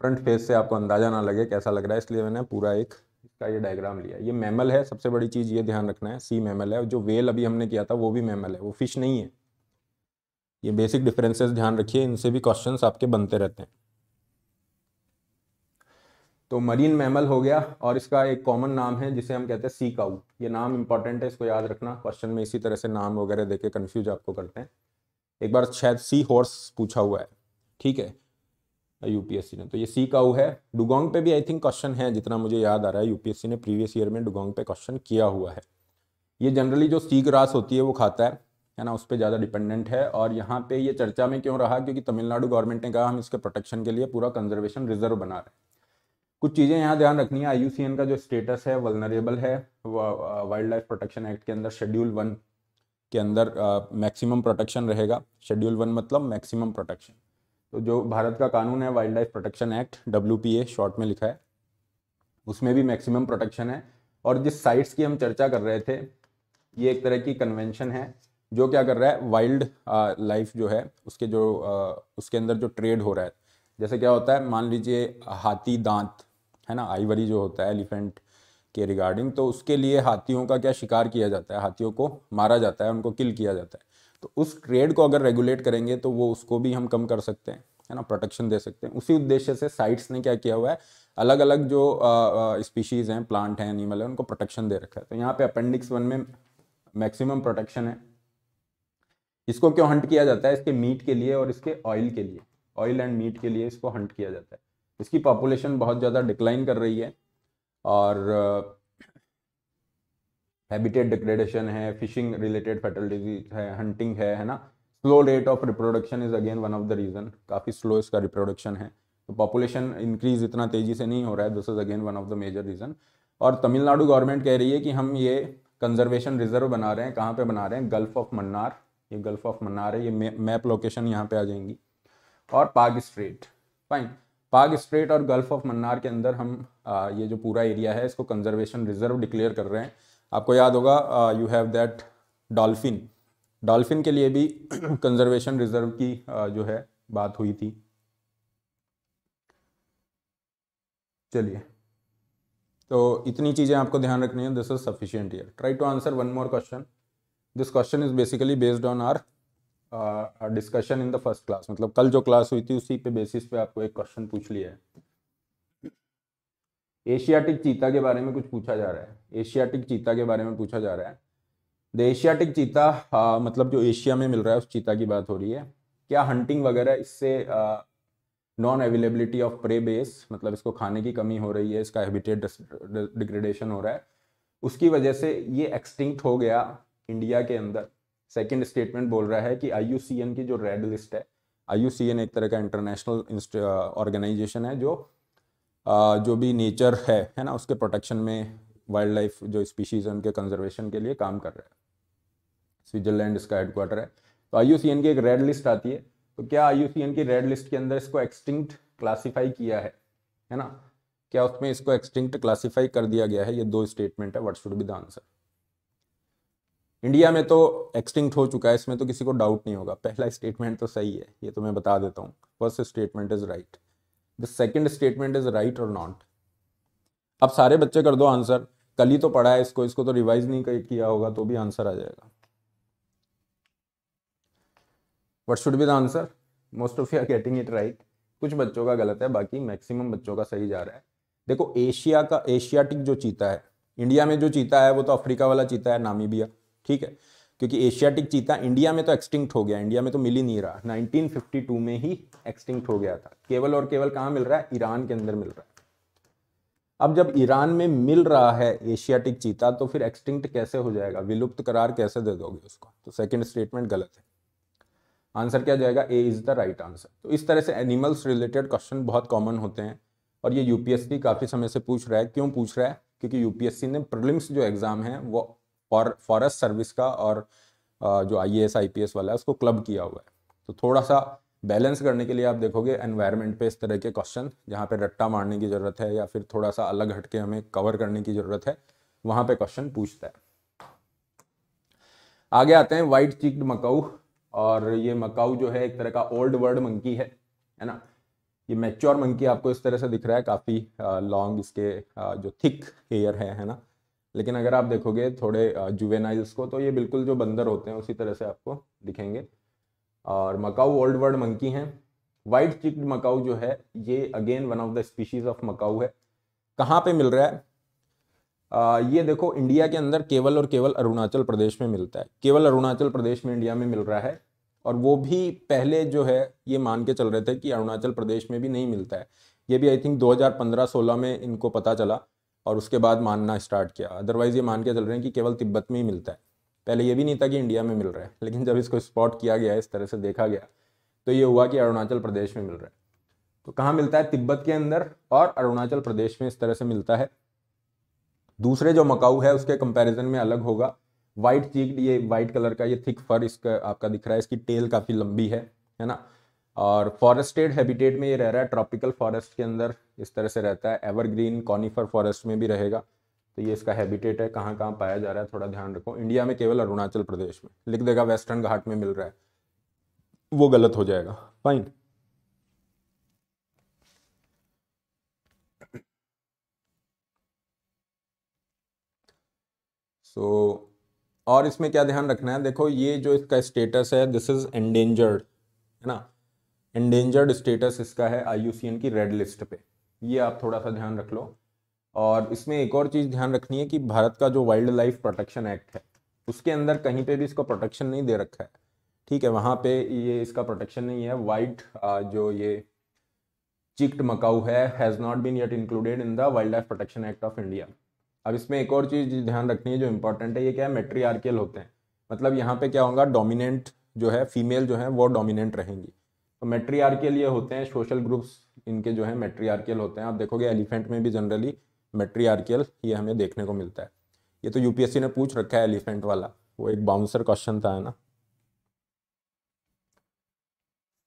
फ्रंट फेस से आपको अंदाज़ा ना लगे कैसा लग रहा है इसलिए मैंने पूरा एक इसका ये डायग्राम लिया ये मैमल है सबसे बड़ी चीज़ ये ध्यान रखना है सी मैमल है जो वेल अभी हमने किया था वो भी मैमल है वो फिश नहीं है ये बेसिक डिफरेंसेस ध्यान रखिए इनसे भी क्वेश्चन आपके बनते रहते हैं तो मरीन मैमल हो गया और इसका एक कॉमन नाम है जिसे हम कहते हैं सी काउ ये नाम इंपॉर्टेंट है इसको याद रखना क्वेश्चन में इसी तरह से नाम वगैरह देके कंफ्यूज आपको करते हैं एक बार शायद सी हॉर्स पूछा हुआ है ठीक है यूपीएससी ने तो ये सी काउ है डुगोंग पे भी आई थिंक क्वेश्चन है जितना मुझे याद आ रहा है यूपीएससी ने प्रीवियस ईयर में डुगोंग पे क्वेश्चन किया हुआ है ये जनरली जो सी ग्रास होती है वो खाता है है ना उस पर ज़्यादा डिपेंडेंट है और यहाँ पे ये चर्चा में क्यों रहा क्योंकि तमिलनाडु गवर्नमेंट ने कहा हम इसके प्रोटेक्शन के लिए पूरा कंजर्वेशन रिजर्व बना रहे हैं कुछ चीज़ें यहाँ ध्यान रखनी है आई का जो स्टेटस है वलनरेबल है वाइल्ड लाइफ प्रोटेक्शन एक्ट के अंदर शेड्यूल वन के अंदर मैक्सिमम प्रोटेक्शन रहेगा शेड्यूल वन मतलब मैक्सिमम प्रोटेक्शन तो जो भारत का कानून है wild life protection act W short में लिखा है उसमें भी मैक्सिमम प्रोटेक्शन है और जिस साइट्स की हम चर्चा कर रहे थे ये एक तरह की कन्वेंशन है जो क्या कर रहा है वाइल्ड लाइफ जो है उसके जो आ, उसके अंदर जो ट्रेड हो रहा है जैसे क्या होता है मान लीजिए हाथी दांत है ना आईवरी जो होता है एलिफेंट के रिगार्डिंग तो उसके लिए हाथियों का क्या शिकार किया जाता है हाथियों को मारा जाता है उनको किल किया जाता है तो उस ट्रेड को अगर रेगुलेट करेंगे तो वो उसको भी हम कम कर सकते हैं है ना प्रोटेक्शन दे सकते हैं उसी उद्देश्य से साइट्स ने क्या किया हुआ है अलग अलग जो स्पीशीज़ हैं प्लांट हैं एनिमल हैं उनको प्रोटेक्शन दे रखा है तो यहाँ पे अपेंडिक्स वन में मैक्सिमम प्रोटेक्शन है इसको क्यों हंट किया जाता है इसके मीट के लिए और इसके ऑयल के लिए ऑयल एंड मीट के लिए इसको हंट किया जाता है इसकी पॉपुलेशन बहुत ज़्यादा डिक्लाइन कर रही है और हैबिटेट डिग्रेडेशन है फिशिंग रिलेटेड फेटल है हंटिंग है है ना slow rate of reproduction is again one of the reason काफ़ी स्लो इसका रिप्रोडक्शन है तो पॉपुलेशन इंक्रीज इतना तेज़ी से नहीं हो रहा है this is again one of the major reason और तमिलनाडु गवर्नमेंट कह रही है कि हम ये कंजर्वेशन रिजर्व बना रहे हैं कहाँ पे बना रहे हैं गल्फ ऑफ मन्नार ये गल्फ ऑफ मन्नार है ये मैप लोकेशन यहाँ पे आ जाएंगी और Palk strait fine Palk strait और गल्फ ऑफ मन्नार के अंदर हम आ, ये जो पूरा एरिया है इसको कंजर्वेशन रिजर्व डिक्लेयर कर रहे हैं आपको याद होगा you have that dolphin dolphin के लिए भी कंजर्वेशन रिजर्व की uh, जो है बात हुई थी चलिए तो इतनी चीज़ें आपको ध्यान रखनी है this is sufficient year try to answer one more question this question is basically based on our discussion in the first class मतलब कल जो क्लास हुई थी उसी पे बेसिस पे आपको एक क्वेश्चन पूछ लिया है एशियाटिक चीता के बारे में कुछ पूछा जा रहा है एशियाटिक चीता के बारे में पूछा जा रहा है द एशियाटिक चीता आ, मतलब जो एशिया में मिल रहा है उस चीता की बात हो रही है क्या हंटिंग वगैरह इससे non availability of prey base मतलब इसको खाने की कमी हो रही है इसका हैबिटेट डिग्रेडेशन हो रहा है उसकी वजह से ये एक्सटिंक्ट हो गया इंडिया के अंदर सेकेंड स्टेटमेंट बोल रहा है कि आई की जो रेड लिस्ट है आई एक तरह का इंटरनेशनल ऑर्गेनाइजेशन है जो जो भी नेचर है है ना उसके प्रोटेक्शन में वाइल्ड लाइफ जो स्पीशीज़ है उनके कंजर्वेशन के लिए काम कर रहे हैं स्विट्जरलैंड इसका हेडक्वार्टर है तो आई की एक रेड लिस्ट आती है तो क्या आई की रेड लिस्ट के अंदर इसको एक्सटिंक्ट क्लासीफाई किया है है ना क्या उसमें इसको एक्सटिंक्ट क्लासीफाई कर दिया गया है ये दो स्टेटमेंट है what should be the answer India में तो एक्सटिंक्ट हो चुका है इसमें तो किसी को डाउट नहीं होगा पहला स्टेटमेंट तो सही है ये तो मैं बता देता हूँ first statement is right the second statement is right और नॉट अब सारे बच्चे कर दो आंसर कल ही तो पढ़ा है इसको इसको तो रिवाइज नहीं किया होगा तो भी आंसर आ जाएगा what should be the answer most of you are getting it right कुछ बच्चों का गलत है बाकी मैक्सिमम बच्चों का सही जा रहा है देखो एशिया का एशियाटिक जो चीता है इंडिया में जो चीता है वो तो अफ्रीका वाला चीता है नामीबिया ठीक है क्योंकि एशियाटिक चीता इंडिया में तो एक्सटिंक्ट हो गया इंडिया में तो मिल ही नहीं रहा 1952 में ही एक्सटिंक्ट हो गया था केवल और केवल कहाँ मिल रहा है ईरान के अंदर मिल रहा है अब जब ईरान में मिल रहा है एशियाटिक चीता तो फिर एक्सटिंक्ट कैसे हो जाएगा विलुप्त करार कैसे दे दोगे उसको तो सेकेंड स्टेटमेंट गलत है आंसर क्या जाएगा A is the right answer तो इस तरह से एनिमल्स रिलेटेड क्वेश्चन बहुत कॉमन होते हैं और ये यूपीएससी काफ़ी समय से पूछ रहा है क्यों पूछ रहा है क्योंकि यूपीएससी ने प्रिलिम्स जो एग्ज़ाम है वो फॉरेस्ट सर्विस का और जो I S I P S वाला है उसको क्लब किया हुआ है तो थोड़ा सा बैलेंस करने के लिए आप देखोगे एनवायरनमेंट पे इस तरह के क्वेश्चन जहाँ पे रट्टा मारने की ज़रूरत है या फिर थोड़ा सा अलग हटके हमें कवर करने की ज़रूरत है वहाँ पे क्वेश्चन पूछता है आगे आते हैं वाइट चिक्ड मकाऊ और ये मकाऊ जो है एक तरह का ओल्ड वर्ल्ड मंकी है है ना ये मैच्योर मंकी आपको इस तरह से दिख रहा है काफ़ी लॉन्ग इसके आ, जो थिक हेयर है है ना लेकिन अगर आप देखोगे थोड़े जुवेनाइल्स को तो ये बिल्कुल जो बंदर होते हैं उसी तरह से आपको दिखेंगे और मकाऊ ओल्ड वर्ल्ड मंकी हैं वाइट चिक्ड मकाऊ जो है ये again one of the species of macaque है कहाँ पे मिल रहा है आ, ये देखो इंडिया के अंदर केवल और केवल अरुणाचल प्रदेश में मिलता है केवल अरुणाचल प्रदेश में इंडिया में मिल रहा है और वो भी पहले जो है ये मान के चल रहे थे कि अरुणाचल प्रदेश में भी नहीं मिलता है ये भी आई थिंक 2015-16 में इनको पता चला और उसके बाद मानना स्टार्ट किया अदरवाइज़ ये मान के चल रहे हैं कि केवल तिब्बत में ही मिलता है पहले ये भी नहीं था कि इंडिया में मिल रहा है लेकिन जब इसको स्पॉट किया गया इस तरह से देखा गया तो ये हुआ कि अरुणाचल प्रदेश में मिल रहा है तो कहाँ मिलता है तिब्बत के अंदर और अरुणाचल प्रदेश में इस तरह से मिलता है दूसरे जो मकाऊ है उसके कंपैरिजन में अलग होगा व्हाइट चीक ये वाइट कलर का ये थिक फर इसका आपका दिख रहा है इसकी टेल काफ़ी लंबी है है ना और फॉरेस्टेड हैबिटेट में ये रह रहा है ट्रॉपिकल फॉरेस्ट के अंदर इस तरह से रहता है एवरग्रीन कॉनिफर फॉरेस्ट में भी रहेगा तो ये इसका हैबिटेट है कहाँ कहाँ पाया जा रहा है थोड़ा ध्यान रखो इंडिया में केवल अरुणाचल प्रदेश में लिख देगा वेस्टर्न घाट में मिल रहा है वो गलत हो जाएगा फाइन सो so, और इसमें क्या ध्यान रखना है देखो ये जो इसका स्टेटस है दिस इज एंडेंजर्ड है ना एंडेंजर्ड स्टेटस इसका है आई की रेड लिस्ट पे ये आप थोड़ा सा ध्यान रख लो और इसमें एक और चीज़ ध्यान रखनी है कि भारत का जो वाइल्ड लाइफ प्रोटेक्शन एक्ट है उसके अंदर कहीं पे भी इसको प्रोटेक्शन नहीं दे रखा है ठीक है वहाँ पे ये इसका प्रोटेक्शन नहीं है वाइट जो ये चिक्ट मकाऊ है has not been yet included in the wild life protection act of India अब इसमें एक और चीज़ ध्यान रखनी है जो इंपॉर्टेंट है ये क्या है मेट्री होते हैं मतलब यहाँ पे क्या होगा डोमिनेंट जो है फीमेल जो है वो डोमिनेंट रहेंगी तो आर्कियल ये होते हैं सोशल ग्रुप्स इनके जो है आर्कियल होते हैं आप देखोगे एलिफेंट में भी जनरली आर्कियल ये हमें देखने को मिलता है ये तो यूपीएससी ने पूछ रखा है एलिफेंट वाला वो एक बाउंसर क्वेश्चन था है ना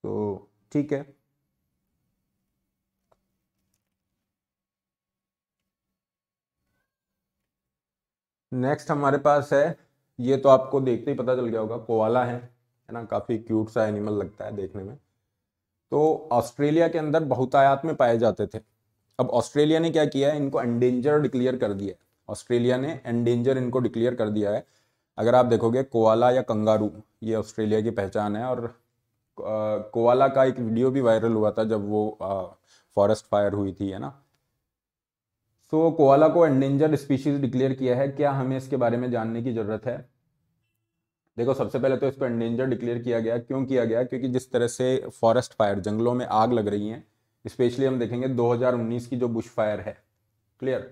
तो ठीक है नेक्स्ट हमारे पास है ये तो आपको देखते ही पता चल गया होगा कोवाला है ना काफ़ी क्यूट सा एनिमल लगता है देखने में तो ऑस्ट्रेलिया के अंदर बहुतायात में पाए जाते थे अब ऑस्ट्रेलिया ने क्या किया है इनको एंडेंजर डिक्लेयर कर दिया है ऑस्ट्रेलिया ने एंडेंजर इनको डिक्लेयर कर दिया है अगर आप देखोगे कोआला या कंगारू ये ऑस्ट्रेलिया की पहचान है और कोआला का एक वीडियो भी वायरल हुआ था जब वो फॉरेस्ट फायर हुई थी है ना सो तो so, कोआला को एंडेंजर स्पीशीज डिक्लेयर किया है क्या हमें इसके बारे में जानने की ज़रूरत है देखो सबसे पहले तो इस पर एंडेंजर डिक्लेयर किया गया क्यों किया गया क्योंकि जिस तरह से फॉरेस्ट फायर जंगलों में आग लग रही है स्पेशली हम देखेंगे 2019 की जो बुश फायर है clear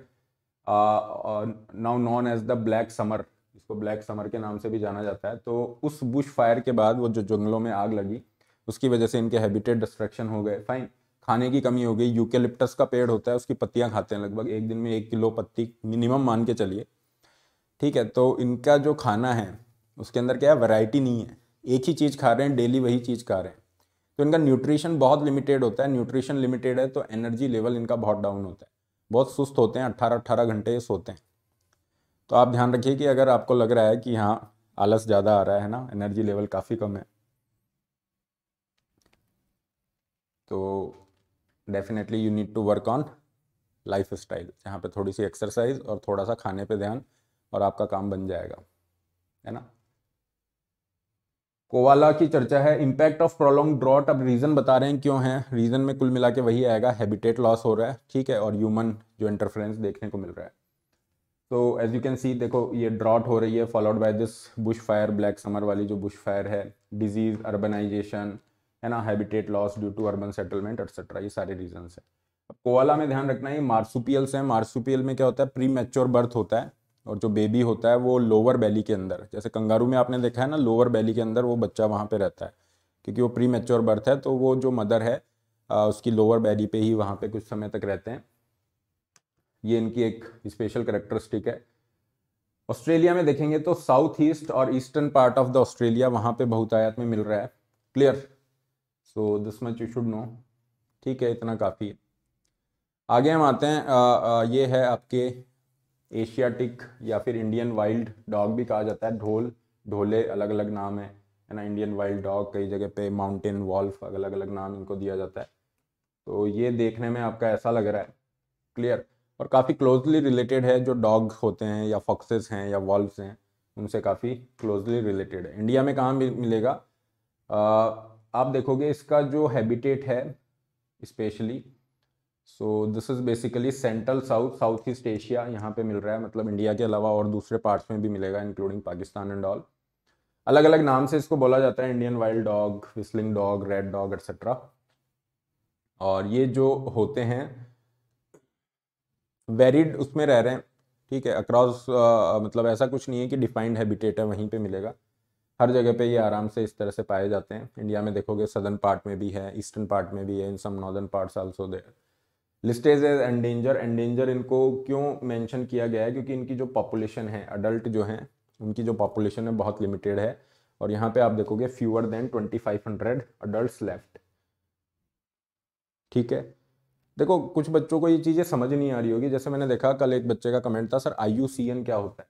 now known as the black summer इसको ब्लैक समर के नाम से भी जाना जाता है तो उस बुश फायर के बाद वो जो जंगलों में आग लगी उसकी वजह से इनके हैबिटेट डिस्ट्रक्शन हो गए फाइन खाने की कमी हो गई यूकेलिप्टस का पेड़ होता है उसकी पत्तियां खाते हैं लगभग एक दिन में एक किलो पत्ती मिनिमम मान के चलिए ठीक है तो इनका जो खाना है उसके अंदर क्या है वैरायटी नहीं है एक ही चीज़ खा रहे हैं डेली वही चीज़ खा रहे हैं तो इनका न्यूट्रिशन बहुत लिमिटेड होता है न्यूट्रिशन लिमिटेड है तो एनर्जी लेवल इनका बहुत डाउन होता है बहुत सुस्त होते हैं अट्ठारह अट्ठारह घंटे सोते हैं तो आप ध्यान रखिए कि अगर आपको लग रहा है कि हाँ आलस ज़्यादा आ रहा है ना एनर्जी लेवल काफ़ी कम है तो definitely you need to work on lifestyle जहाँ पर थोड़ी सी एक्सरसाइज और थोड़ा सा खाने पर ध्यान और आपका काम बन जाएगा है ना कोवाला की चर्चा है इम्पैक्ट ऑफ प्रोलॉन्ग ड्रॉट अब रीज़न बता रहे हैं क्यों है रीज़न में कुल मिला के वही आएगा हैबिटेट लॉस हो रहा है ठीक है और ह्यूमन जो इंटरफेरेंस देखने को मिल रहा है तो एज यू कैन सी देखो ये ड्रॉट हो रही है followed by this bush fire black summer वाली जो बुश फायर है डिजीज़ अर्बनाइजेशन है ना habitat loss due to urban settlement etcetera ये सारे है अब कोवाला में ध्यान रखना है मार्सुपियल्स हैं मार्सुपियल में क्या होता है प्री बर्थ होता है और जो बेबी होता है वो लोअर बैली के अंदर जैसे कंगारू में आपने देखा है ना लोअर बैली के अंदर वो बच्चा वहाँ पर रहता है क्योंकि वो प्री मेच्योर बर्थ है तो वो जो मदर है उसकी लोअर बैली पे ही वहाँ पे कुछ समय तक रहते हैं ये इनकी एक स्पेशल करेक्टरिस्टिक है ऑस्ट्रेलिया में देखेंगे तो साउथ ईस्ट और eastern part of the Australia वहाँ पे बहुत आयात में मिल रहा है clear so this much you should know ठीक है इतना काफ़ी है आगे हम आते हैं आ, आ, ये है आपके एशियाटिक या फिर इंडियन वाइल्ड डॉग भी कहा जाता है ढोल ढोले अलग अलग नाम है है ना इंडियन वाइल्ड डॉग कई जगह पे माउंटेन वॉल्फ अलग अलग नाम इनको दिया जाता है तो ये देखने में आपका ऐसा लग रहा है क्लियर और काफ़ी क्लोजली रिलेटेड है जो डॉग होते हैं या फॉक्सेस हैं या वॉल्फ हैं उनसे काफ़ी क्लोजली रिलेटेड है इंडिया में कहाँ मिलेगा आप देखोगे इसका जो हैबिटेट है specially so this is basically central south south east Asia यहाँ पे मिल रहा है मतलब इंडिया के अलावा और दूसरे पार्ट्स में भी मिलेगा इंक्लूडिंग पाकिस्तान एंड ऑल अलग अलग नाम से इसको बोला जाता है Indian wild dog whistling dog red dog etcetera और ये जो होते हैं वेरिड उसमें रह रहे हैं ठीक है अक्रॉस मतलब ऐसा कुछ नहीं है कि डिफाइंड हैबिटेट है वहीं पे मिलेगा हर जगह पे ये आराम से इस तरह से पाए जाते हैं इंडिया में देखोगे सदर्न पार्ट में भी है ईस्टर्न पार्ट में भी है in some northern parts also there listed as endangered endangered इनको क्यों मेंशन किया गया है क्योंकि इनकी जो पॉपुलेशन है अडल्ट जो हैं उनकी जो पॉपुलेशन है बहुत लिमिटेड है और यहाँ पे आप देखोगे fewer than twenty five hundred adult left ठीक है देखो कुछ बच्चों को ये चीज़ें समझ नहीं आ रही होगी जैसे मैंने देखा कल एक बच्चे का कमेंट था सर आई क्या होता है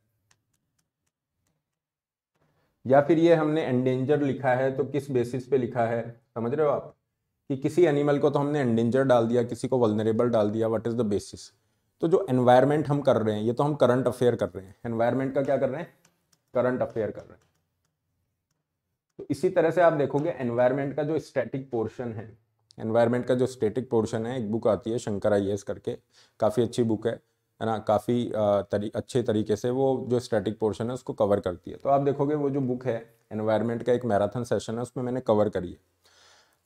या फिर ये हमने एंडेंजर लिखा है तो किस बेसिस पे लिखा है समझ रहे हो आप कि किसी एनिमल को तो हमने एंडेंजर डाल दिया किसी को वलनरेबल डाल दिया व्हाट इज़ द बेसिस तो जो एनवायरनमेंट हम कर रहे हैं ये तो हम करंट अफेयर कर रहे हैं एनवायरनमेंट का क्या कर रहे हैं करंट अफेयर कर रहे हैं तो इसी तरह से आप देखोगे एनवायरनमेंट का जो स्टैटिक पोर्शन है एनवायरनमेंट का जो स्टैटिक पोर्शन है एक बुक आती है शंकर आई करके काफ़ी अच्छी बुक है है ना काफ़ी तरी, अच्छे तरीके से वो जो स्टैटिक पोर्शन है उसको कवर करती है तो आप देखोगे वो जो बुक है एनवायरनमेंट का एक मैराथन सेशन है उसमें मैंने कवर करी है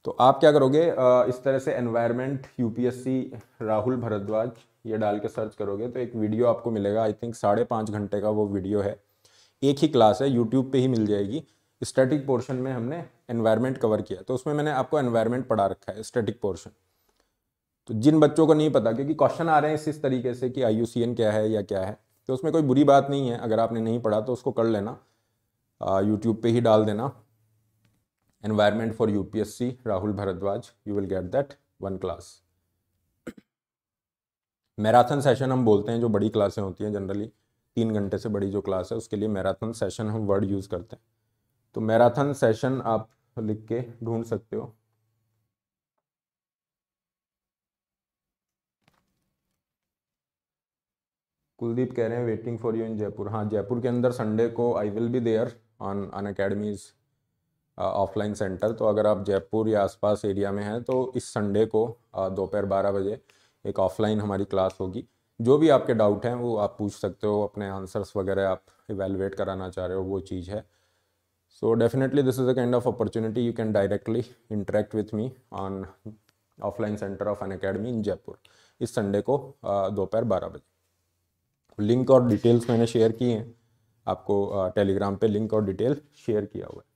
तो आप क्या करोगे इस तरह से एनवायरमेंट यूपीएससी राहुल भरद्वाज ये डाल के सर्च करोगे तो एक वीडियो आपको मिलेगा आई थिंक साढ़े पाँच घंटे का वो वीडियो है एक ही क्लास है यूट्यूब पे ही मिल जाएगी स्टैटिक पोर्शन में हमने एनवायरमेंट कवर किया तो उसमें मैंने आपको एनवायरमेंट पढ़ा रखा है स्टैटिक पोर्शन तो जिन बच्चों को नहीं पता क्योंकि क्वेश्चन आ रहे हैं इस इस तरीके से कि आई क्या है या क्या है तो उसमें कोई बुरी बात नहीं है अगर आपने नहीं पढ़ा तो उसको कर लेना यूट्यूब पर ही डाल देना environment for UPSC Rahul Bhardwaj you will get that one class marathon session हम बोलते हैं जो बड़ी क्लासें होती हैं जनरली तीन घंटे से बड़ी जो क्लास है उसके लिए मैराथन सेशन हम वर्ड यूज़ करते हैं तो मैराथन सेशन आप लिख के ढूंढ सकते हो कुलदीप कह रहे हैं waiting for you in Jaipur हाँ जयपुर के अंदर संडे को I will be there on Unacademy's offline centre तो अगर आप जयपुर या आसपास एरिया में हैं तो इस संडे को दोपहर बारह बजे एक ऑफलाइन हमारी क्लास होगी जो भी आपके डाउट हैं वो आप पूछ सकते हो अपने आंसर्स वगैरह आप इवेलुएट कराना चाह रहे हो वो चीज़ है so definitely this is a kind of opportunity you can directly interact with me on offline centre of Unacademy in Jaipur इस संडे को दोपहर बारह बजे लिंक और डिटेल्स मैंने शेयर की हैं आपको टेलीग्राम पे लिंक और डिटेल शेयर किया हुआ है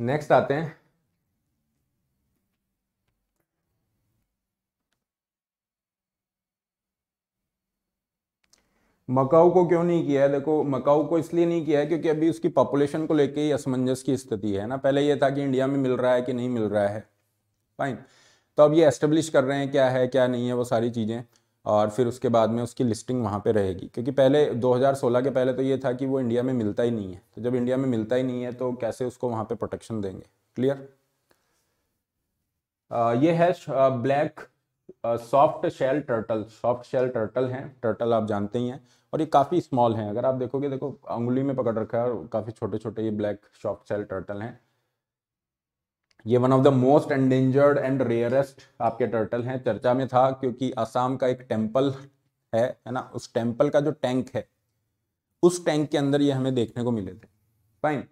नेक्स्ट आते हैं मकाऊ को क्यों नहीं किया है देखो मकाऊ को इसलिए नहीं किया है क्योंकि अभी उसकी पॉपुलेशन को लेके ही असमंजस की स्थिति है ना पहले यह था कि इंडिया में मिल रहा है कि नहीं मिल रहा है फाइन तो अब ये एस्टेब्लिश कर रहे हैं क्या है क्या नहीं है वो सारी चीज़ें और फिर उसके बाद में उसकी लिस्टिंग वहाँ पे रहेगी क्योंकि पहले 2016 के पहले तो ये था कि वो इंडिया में मिलता ही नहीं है तो जब इंडिया में मिलता ही नहीं है तो कैसे उसको वहाँ पे प्रोटेक्शन देंगे क्लियर ये है black soft shell turtle soft shell turtle हैं टर्टल आप जानते ही हैं और ये काफ़ी स्मॉल हैं अगर आप देखोगे देखो अंगुली में पकड़ रखा है और काफ़ी छोटे छोटे ये ब्लैक सॉफ्ट शेल टर्टल हैं ये one of the most endangered and rarest आपके टर्टल हैं चर्चा में था क्योंकि असम का एक टेम्पल है है ना उस टेंपल का जो टैंक है उस टैंक के अंदर ये हमें देखने को मिले थे फाइन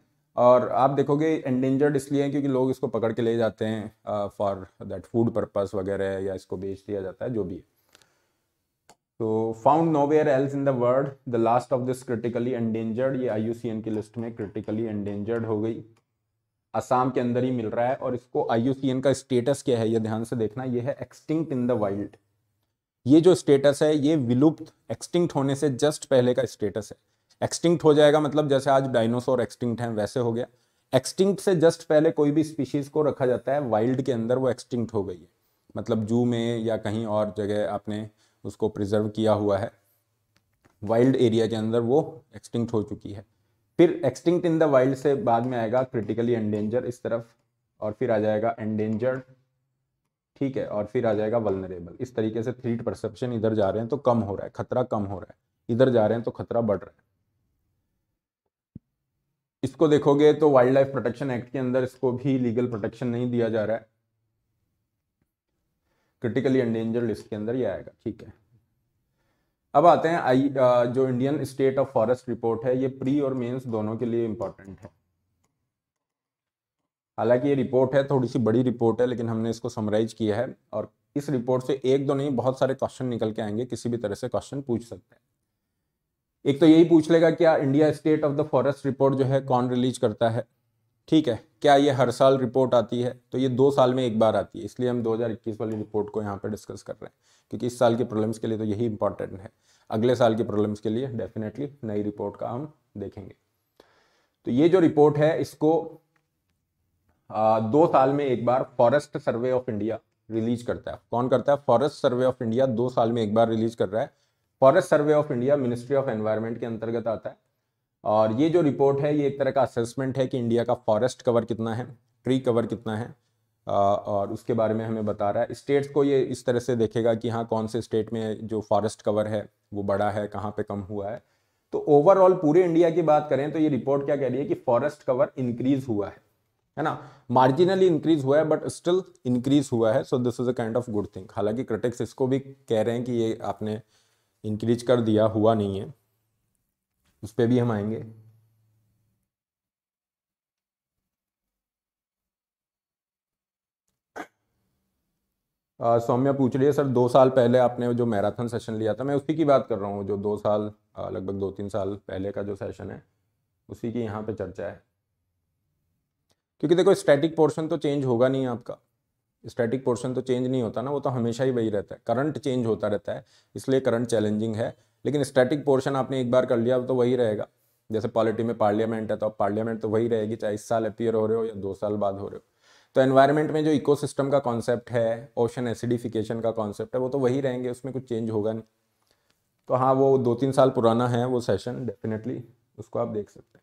और आप देखोगे एंडेंजर्ड इसलिए क्योंकि लोग इसको पकड़ के ले जाते हैं फॉर दैट फूड पर्पस वगैरह या इसको बेच दिया जाता है जो भी है तो found nowhere else in the world the last of this critically endangered ये आई की लिस्ट में क्रिटिकली एंडेंजर्ड हो गई असम के अंदर ही मिल रहा है और इसको आई का स्टेटस क्या है ये ध्यान से देखना ये है एक्सटिंक्ट इन द वाइल्ड ये जो स्टेटस है ये विलुप्त एक्सटिंक्ट होने से जस्ट पहले का स्टेटस है एक्सटिंक्ट हो जाएगा मतलब जैसे आज डायनोसोर एक्सटिंक्ट हैं वैसे हो गया एक्सटिंक्ट से जस्ट पहले कोई भी स्पीशीज को रखा जाता है वाइल्ड के अंदर वो एक्सटिंक्ट हो गई है मतलब जू में या कहीं और जगह आपने उसको प्रिजर्व किया हुआ है वाइल्ड एरिया के अंदर वो एक्सटिंक्ट हो चुकी है फिर एक्सटिंक्ट इन द वाइल्ड से बाद में आएगा क्रिटिकली एंडेंजर इस तरफ और फिर आ जाएगा एंडेंजर ठीक है और फिर आ जाएगा वलनरेबल इस तरीके से थ्रीट परसेप्शन इधर जा रहे हैं तो कम हो रहा है खतरा कम हो रहा है इधर जा रहे हैं तो खतरा बढ़ रहा है इसको देखोगे तो वाइल्ड लाइफ प्रोटेक्शन एक्ट के अंदर इसको भी लीगल प्रोटेक्शन नहीं दिया जा रहा है क्रिटिकली एंडेंजर्ड लिस्ट के अंदर ये आएगा ठीक है अब आते हैं आई जो Indian state of forest report है ये प्री और मेंस दोनों के लिए इम्पोर्टेंट है हालांकि ये रिपोर्ट है थोड़ी सी बड़ी रिपोर्ट है लेकिन हमने इसको समराइज किया है और इस रिपोर्ट से एक दो नहीं बहुत सारे क्वेश्चन निकल के आएंगे किसी भी तरह से क्वेश्चन पूछ सकते हैं एक तो यही पूछ लेगा क्या India state of the forest report जो है कौन रिलीज करता है ठीक है क्या ये हर साल रिपोर्ट आती है तो ये दो साल में एक बार आती है इसलिए हम 2021 वाली रिपोर्ट को यहाँ पर डिस्कस कर रहे हैं क्योंकि इस साल के प्रॉब्लम्स के लिए तो यही इंपॉर्टेंट है अगले साल के प्रॉब्लम्स के लिए डेफिनेटली नई रिपोर्ट का हम देखेंगे तो ये जो रिपोर्ट है इसको आ, दो साल में एक बार forest survey of India release करता है कौन करता है फॉरेस्ट सर्वे ऑफ इंडिया दो साल में एक बार रिलीज कर रहा है forest survey of India ministry of environment के अंतर्गत आता है और ये जो रिपोर्ट है ये एक तरह का असेसमेंट है कि इंडिया का फॉरेस्ट कवर कितना है ट्री कवर कितना है और उसके बारे में हमें बता रहा है स्टेट्स को ये इस तरह से देखेगा कि हाँ कौन से स्टेट में जो फॉरेस्ट कवर है वो बड़ा है कहाँ पे कम हुआ है तो ओवरऑल पूरे इंडिया की बात करें तो ये रिपोर्ट क्या कह रही है कि फॉरेस्ट कवर इंक्रीज हुआ है है ना मार्जिनली इंक्रीज हुआ है बट स्टिल इंक्रीज हुआ है so this is a kind of good thing हालांकि क्रिटिक्स इसको भी कह रहे हैं कि ये आपने इंक्रीज कर दिया हुआ नहीं है उस पर भी हम आएंगे सौम्या पूछ रही है सर दो साल पहले आपने जो मैराथन सेशन लिया था मैं उसी की बात कर रहा हूँ जो दो साल लगभग दो तीन साल पहले का जो सेशन है उसी की यहाँ पे चर्चा है क्योंकि देखो स्टैटिक पोर्शन तो चेंज होगा नहीं आपका स्टैटिक पोर्शन तो चेंज नहीं होता ना वो तो हमेशा ही वही रहता है करंट चेंज होता रहता है इसलिए करंट चैलेंजिंग है लेकिन स्टैटिक पोर्शन आपने एक बार कर लिया तो वही रहेगा जैसे पॉलिटी में पार्लियामेंट है तो अब पार्लियामेंट तो वही रहेगी चाहे इस साल अपियर हो रहे हो या दो साल बाद हो रहे हो तो एनवायरनमेंट में जो इकोसिस्टम का कॉन्सेप्ट है ओशन एसिडिफिकेशन का कॉन्सेप्ट है वो तो वही रहेंगे उसमें कुछ चेंज होगा नहीं तो हाँ वो दो तीन साल पुराना है वो सेशन डेफिनेटली उसको आप देख सकते हैं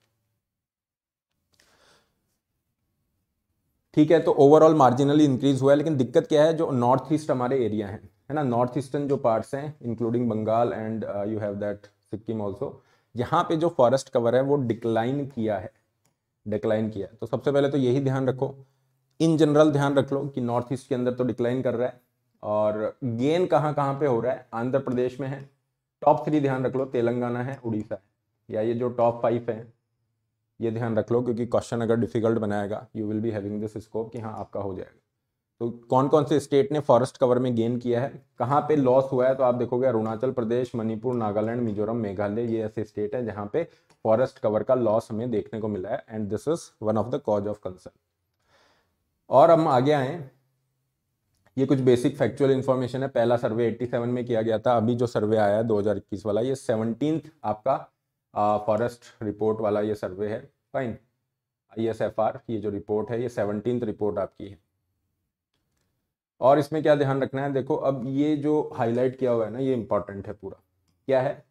ठीक है तो ओवरऑल मार्जिनली इंक्रीज हुआ है लेकिन दिक्कत क्या है जो नॉर्थ ईस्ट हमारे एरिया हैं है ना नॉर्थ ईस्टर्न जो पार्ट्स हैं including Bengal and you have that Sikkim also यहाँ पे जो फॉरेस्ट कवर है वो डिक्लाइन किया है डिक्लाइन किया है तो सबसे पहले तो यही ध्यान रखो इन जनरल ध्यान रख लो कि नॉर्थ ईस्ट के अंदर तो डिक्लाइन कर रहा है और गेन कहाँ कहाँ पे हो रहा है आंध्र प्रदेश में है टॉप थ्री ध्यान रख लो तेलंगाना है उड़ीसा है या ये जो टॉप फाइव है ये ध्यान रख लो क्योंकि क्वेश्चन अगर डिफिकल्ट बनाएगा you will be having this scope कि हाँ आपका हो जाएगा तो कौन कौन से स्टेट ने फॉरेस्ट कवर में गेन किया है कहाँ पे लॉस हुआ है तो आप देखोगे अरुणाचल प्रदेश मणिपुर नागालैंड मिजोरम मेघालय ये ऐसे स्टेट है जहाँ पे फॉरेस्ट कवर का लॉस हमें देखने को मिला है and this is one of the cause of concern और हम आगे आए ये कुछ बेसिक फैक्चुअल इंफॉर्मेशन है पहला सर्वे 87 में किया गया था अभी जो सर्वे आया है 2021 वाला ये सेवनटीन आपका फॉरेस्ट रिपोर्ट वाला ये सर्वे है फाइन आई ये जो रिपोर्ट है ये सेवनटीन रिपोर्ट आपकी है और इसमें क्या ध्यान रखना है देखो अब ये जो हाईलाइट किया हुआ है ना ये इंपॉर्टेंट है पूरा क्या है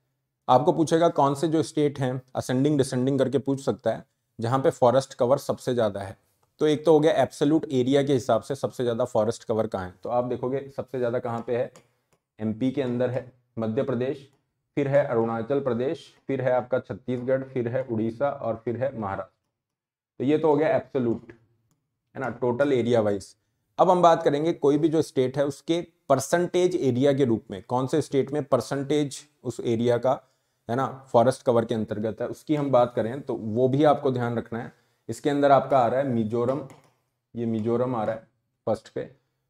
आपको पूछेगा कौन से जो स्टेट हैं असेंडिंग डिसेंडिंग करके पूछ सकता है जहाँ पे फॉरेस्ट कवर सबसे ज़्यादा है तो एक तो हो गया एब्सोल्यूट एरिया के हिसाब से सबसे ज़्यादा फॉरेस्ट कवर कहाँ है तो आप देखोगे सबसे ज़्यादा कहाँ पे है एमपी के अंदर है मध्य प्रदेश फिर है अरुणाचल प्रदेश फिर है आपका छत्तीसगढ़ फिर है उड़ीसा और फिर है महाराष्ट्र तो ये तो हो गया एप्सोलूट है ना टोटल एरिया वाइज अब हम बात करेंगे कोई भी जो स्टेट है उसके परसेंटेज एरिया के रूप में कौन से स्टेट में परसेंटेज उस एरिया का है ना फॉरेस्ट कवर के अंतर्गत है उसकी हम बात करें तो वो भी आपको ध्यान रखना है इसके अंदर आपका आ रहा है मिजोरम ये मिजोरम आ रहा है फर्स्ट पे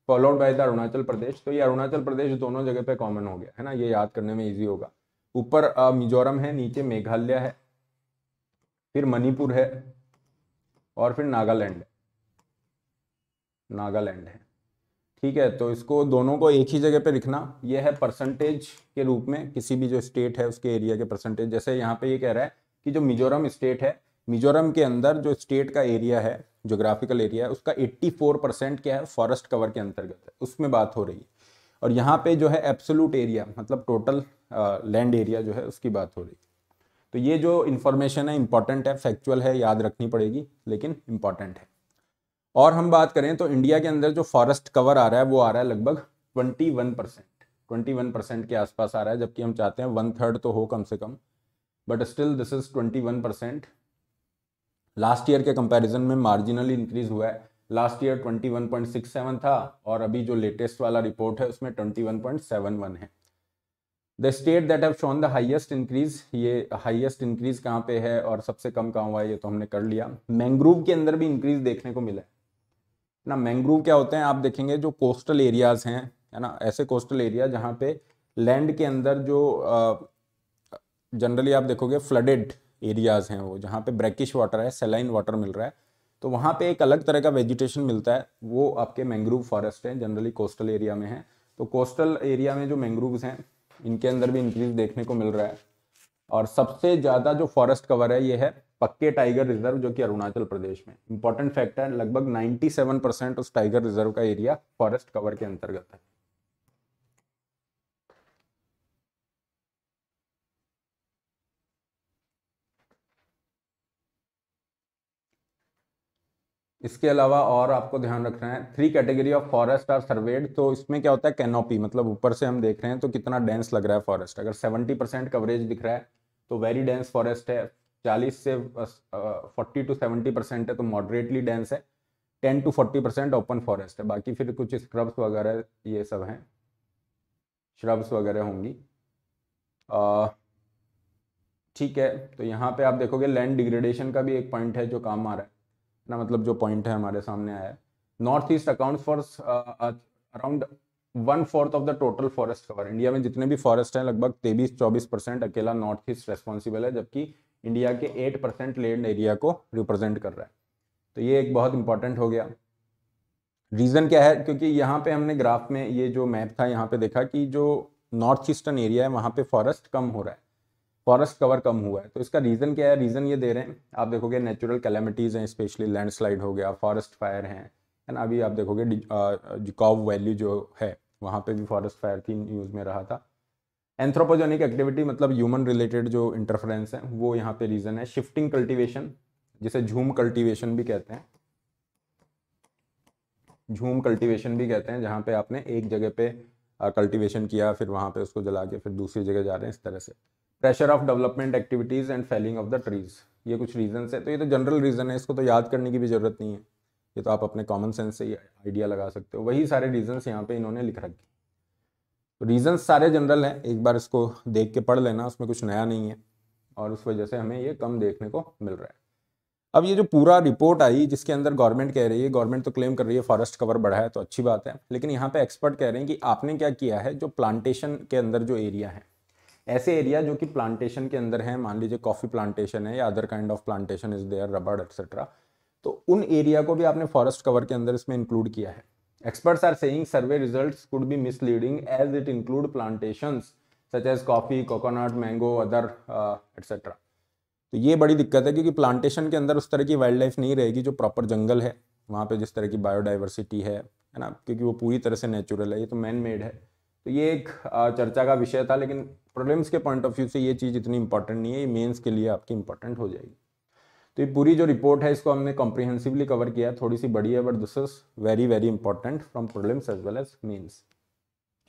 followed by the Arunachal Pradesh तो ये अरुणाचल प्रदेश दोनों जगह पे कॉमन हो गया है ना ये याद करने में ईजी होगा ऊपर मिजोरम है नीचे मेघालय है फिर मणिपुर है और फिर नागालैंड है नागालैंड है ठीक है तो इसको दोनों को एक ही जगह पे लिखना ये है परसेंटेज के रूप में किसी भी जो स्टेट है उसके एरिया के परसेंटेज जैसे यहाँ पे ये कह रहा है कि जो मिजोरम स्टेट है मिजोरम के अंदर जो स्टेट का एरिया है जोग्राफिकल एरिया है उसका 84 परसेंट क्या है फॉरेस्ट कवर के अंतर्गत है उसमें बात हो रही है और यहाँ पे जो है एब्सोलूट एरिया मतलब टोटल लैंड एरिया जो है उसकी बात हो रही है तो ये जो इन्फॉर्मेशन है इंपॉर्टेंट है फैक्चुअल है याद रखनी पड़ेगी लेकिन इम्पॉर्टेंट है और हम बात करें तो इंडिया के अंदर जो फॉरेस्ट कवर आ रहा है वो आ रहा है लगभग twenty one percent twenty one percent के आसपास आ रहा है जबकि हम चाहते हैं वन थर्ड तो हो कम से कम but still this is twenty one percent last year के कंपैरिजन में मार्जिनली इंक्रीज हुआ है लास्ट ईयर 21.67 था और अभी जो लेटेस्ट वाला रिपोर्ट है उसमें 21.71 है the state that have shown the highest increase ये हाईएस्ट इंक्रीज कहाँ पे है और सबसे कम कहाँ हुआ है ये तो हमने कर लिया मैंग्रोव के अंदर भी इंक्रीज देखने को मिला है ना मैंग्रोव क्या होते हैं आप देखेंगे जो कोस्टल एरियाज हैं है ना ऐसे कोस्टल एरिया जहाँ पे लैंड के अंदर जो जनरली आप देखोगे फ्लडेड एरियाज हैं वो जहाँ पे ब्रैकिश वाटर है सेलाइन वाटर मिल रहा है तो वहाँ पे एक अलग तरह का वेजिटेशन मिलता है वो आपके मैंग्रोव फॉरेस्ट हैं जनरली कोस्टल एरिया में है तो कोस्टल एरिया में जो मैंग्रोव्स हैं इनके अंदर भी इंक्रीज देखने को मिल रहा है और सबसे ज़्यादा जो फॉरेस्ट कवर है ये है पक्के टाइगर रिजर्व जो कि अरुणाचल प्रदेश में इंपॉर्टेंट फैक्ट है लगभग 97 परसेंट उस टाइगर रिजर्व का एरिया फॉरेस्ट कवर के अंतर्गत है इसके अलावा और आपको ध्यान रखना है three category of forest are surveyed तो इसमें क्या होता है कैनोपी मतलब ऊपर से हम देख रहे हैं तो कितना डेंस लग रहा है फॉरेस्ट अगर 70 परसेंट कवरेज दिख रहा है तो वेरी डेंस फॉरेस्ट है चालीस से फोर्टी टू सेवेंटी परसेंट है तो मॉडरेटली डेंस है ten to forty percent open forest है बाकी फिर कुछ स्क्रब्स वगैरह ये सब हैं श्रब्स वगैरह होंगी ठीक है तो यहाँ पे आप देखोगे लैंड डिग्रेडेशन का भी एक पॉइंट है जो काम आ रहा है ना मतलब जो पॉइंट है हमारे सामने आया है north east account for around one fourth of the total forest cover India में जितने भी फॉरेस्ट हैं लगभग तेईस चौबीस परसेंट अकेला नॉर्थ ईस्ट रेस्पॉन्सिबल है जबकि इंडिया के एट परसेंट लैंड एरिया को रिप्रेजेंट कर रहा है तो ये एक बहुत इंपॉर्टेंट हो गया रीज़न क्या है क्योंकि यहाँ पे हमने ग्राफ में ये जो मैप था यहाँ पे देखा कि जो नॉर्थ ईस्टर्न एरिया है वहाँ पे फॉरेस्ट कम हो रहा है फॉरेस्ट कवर कम हुआ है तो इसका रीज़न क्या है रीज़न ये दे रहे हैं आप देखोगे नेचुरल कैलेमिटीज़ हैं स्पेशली लैंडस्लाइड हो गया फॉरेस्ट फायर हैं एंड अभी आप देखोगे जिकॉव uh, वैली uh, जो है वहाँ पर भी फॉरेस्ट फायर थी न्यूज़ में रहा था एंथ्रोपोजेनिक एक्टिविटी मतलब ह्यूमन रिलेटेड जो इंटरफ्रेंस है वो यहाँ पे रीज़न है शिफ्टिंग कल्टीवेशन जिसे झूम कल्टीवेशन भी कहते हैं झूम कल्टीवेशन भी कहते हैं जहाँ पे आपने एक जगह पे कल्टीवेशन किया फिर वहाँ पे उसको जला के फिर दूसरी जगह जा रहे हैं इस तरह से pressure of development activities and felling of the trees ये कुछ रीजन है तो ये तो जनरल रीज़न है इसको तो याद करने की भी ज़रूरत नहीं है ये तो आप अपने कॉमन सेंस से ही आइडिया लगा सकते हो वही सारे रीजन्स यहाँ पे इन्होंने लिख रखे रीज़न सारे जनरल हैं एक बार इसको देख के पढ़ लेना उसमें कुछ नया नहीं है और उस वजह से हमें ये कम देखने को मिल रहा है अब ये जो पूरा रिपोर्ट आई जिसके अंदर गवर्नमेंट कह रही है गवर्नमेंट तो क्लेम कर रही है फॉरेस्ट कवर बढ़ा है तो अच्छी बात है लेकिन यहाँ पे एक्सपर्ट कह रहे हैं कि आपने क्या किया है जो प्लांटेशन के अंदर जो एरिया है ऐसे एरिया जो कि प्लांटेशन के अंदर है मान लीजिए कॉफ़ी प्लांटेशन है या other kind of plantation is there rubber etcetera तो उन एरिया को भी आपने फॉरेस्ट कवर के अंदर इसमें इंक्लूड किया है Experts are saying survey results could be misleading as it include plantations such as coffee, coconut, mango, other uh, etc. तो ये बड़ी दिक्कत है क्योंकि प्लांटेशन के अंदर उस तरह की वाइल्ड लाइफ नहीं रहेगी जो प्रॉपर जंगल है वहाँ पे जिस तरह की बायोडाइवर्सिटी है है ना क्योंकि वो पूरी तरह से नेचुरल है ये तो मैन मेड है तो ये एक uh, चर्चा का विषय था लेकिन प्रॉब्लम्स के पॉइंट ऑफ व्यू से ये चीज़ इतनी इंपॉर्टेंट नहीं है ये मेंस के लिए आपकी इंपॉर्टेंट हो जाएगी तो ये पूरी जो रिपोर्ट है इसको हमने कॉम्प्रिहेंसिवली कवर किया थोड़ी सी बड़ी है but this is very very important from problems as well as means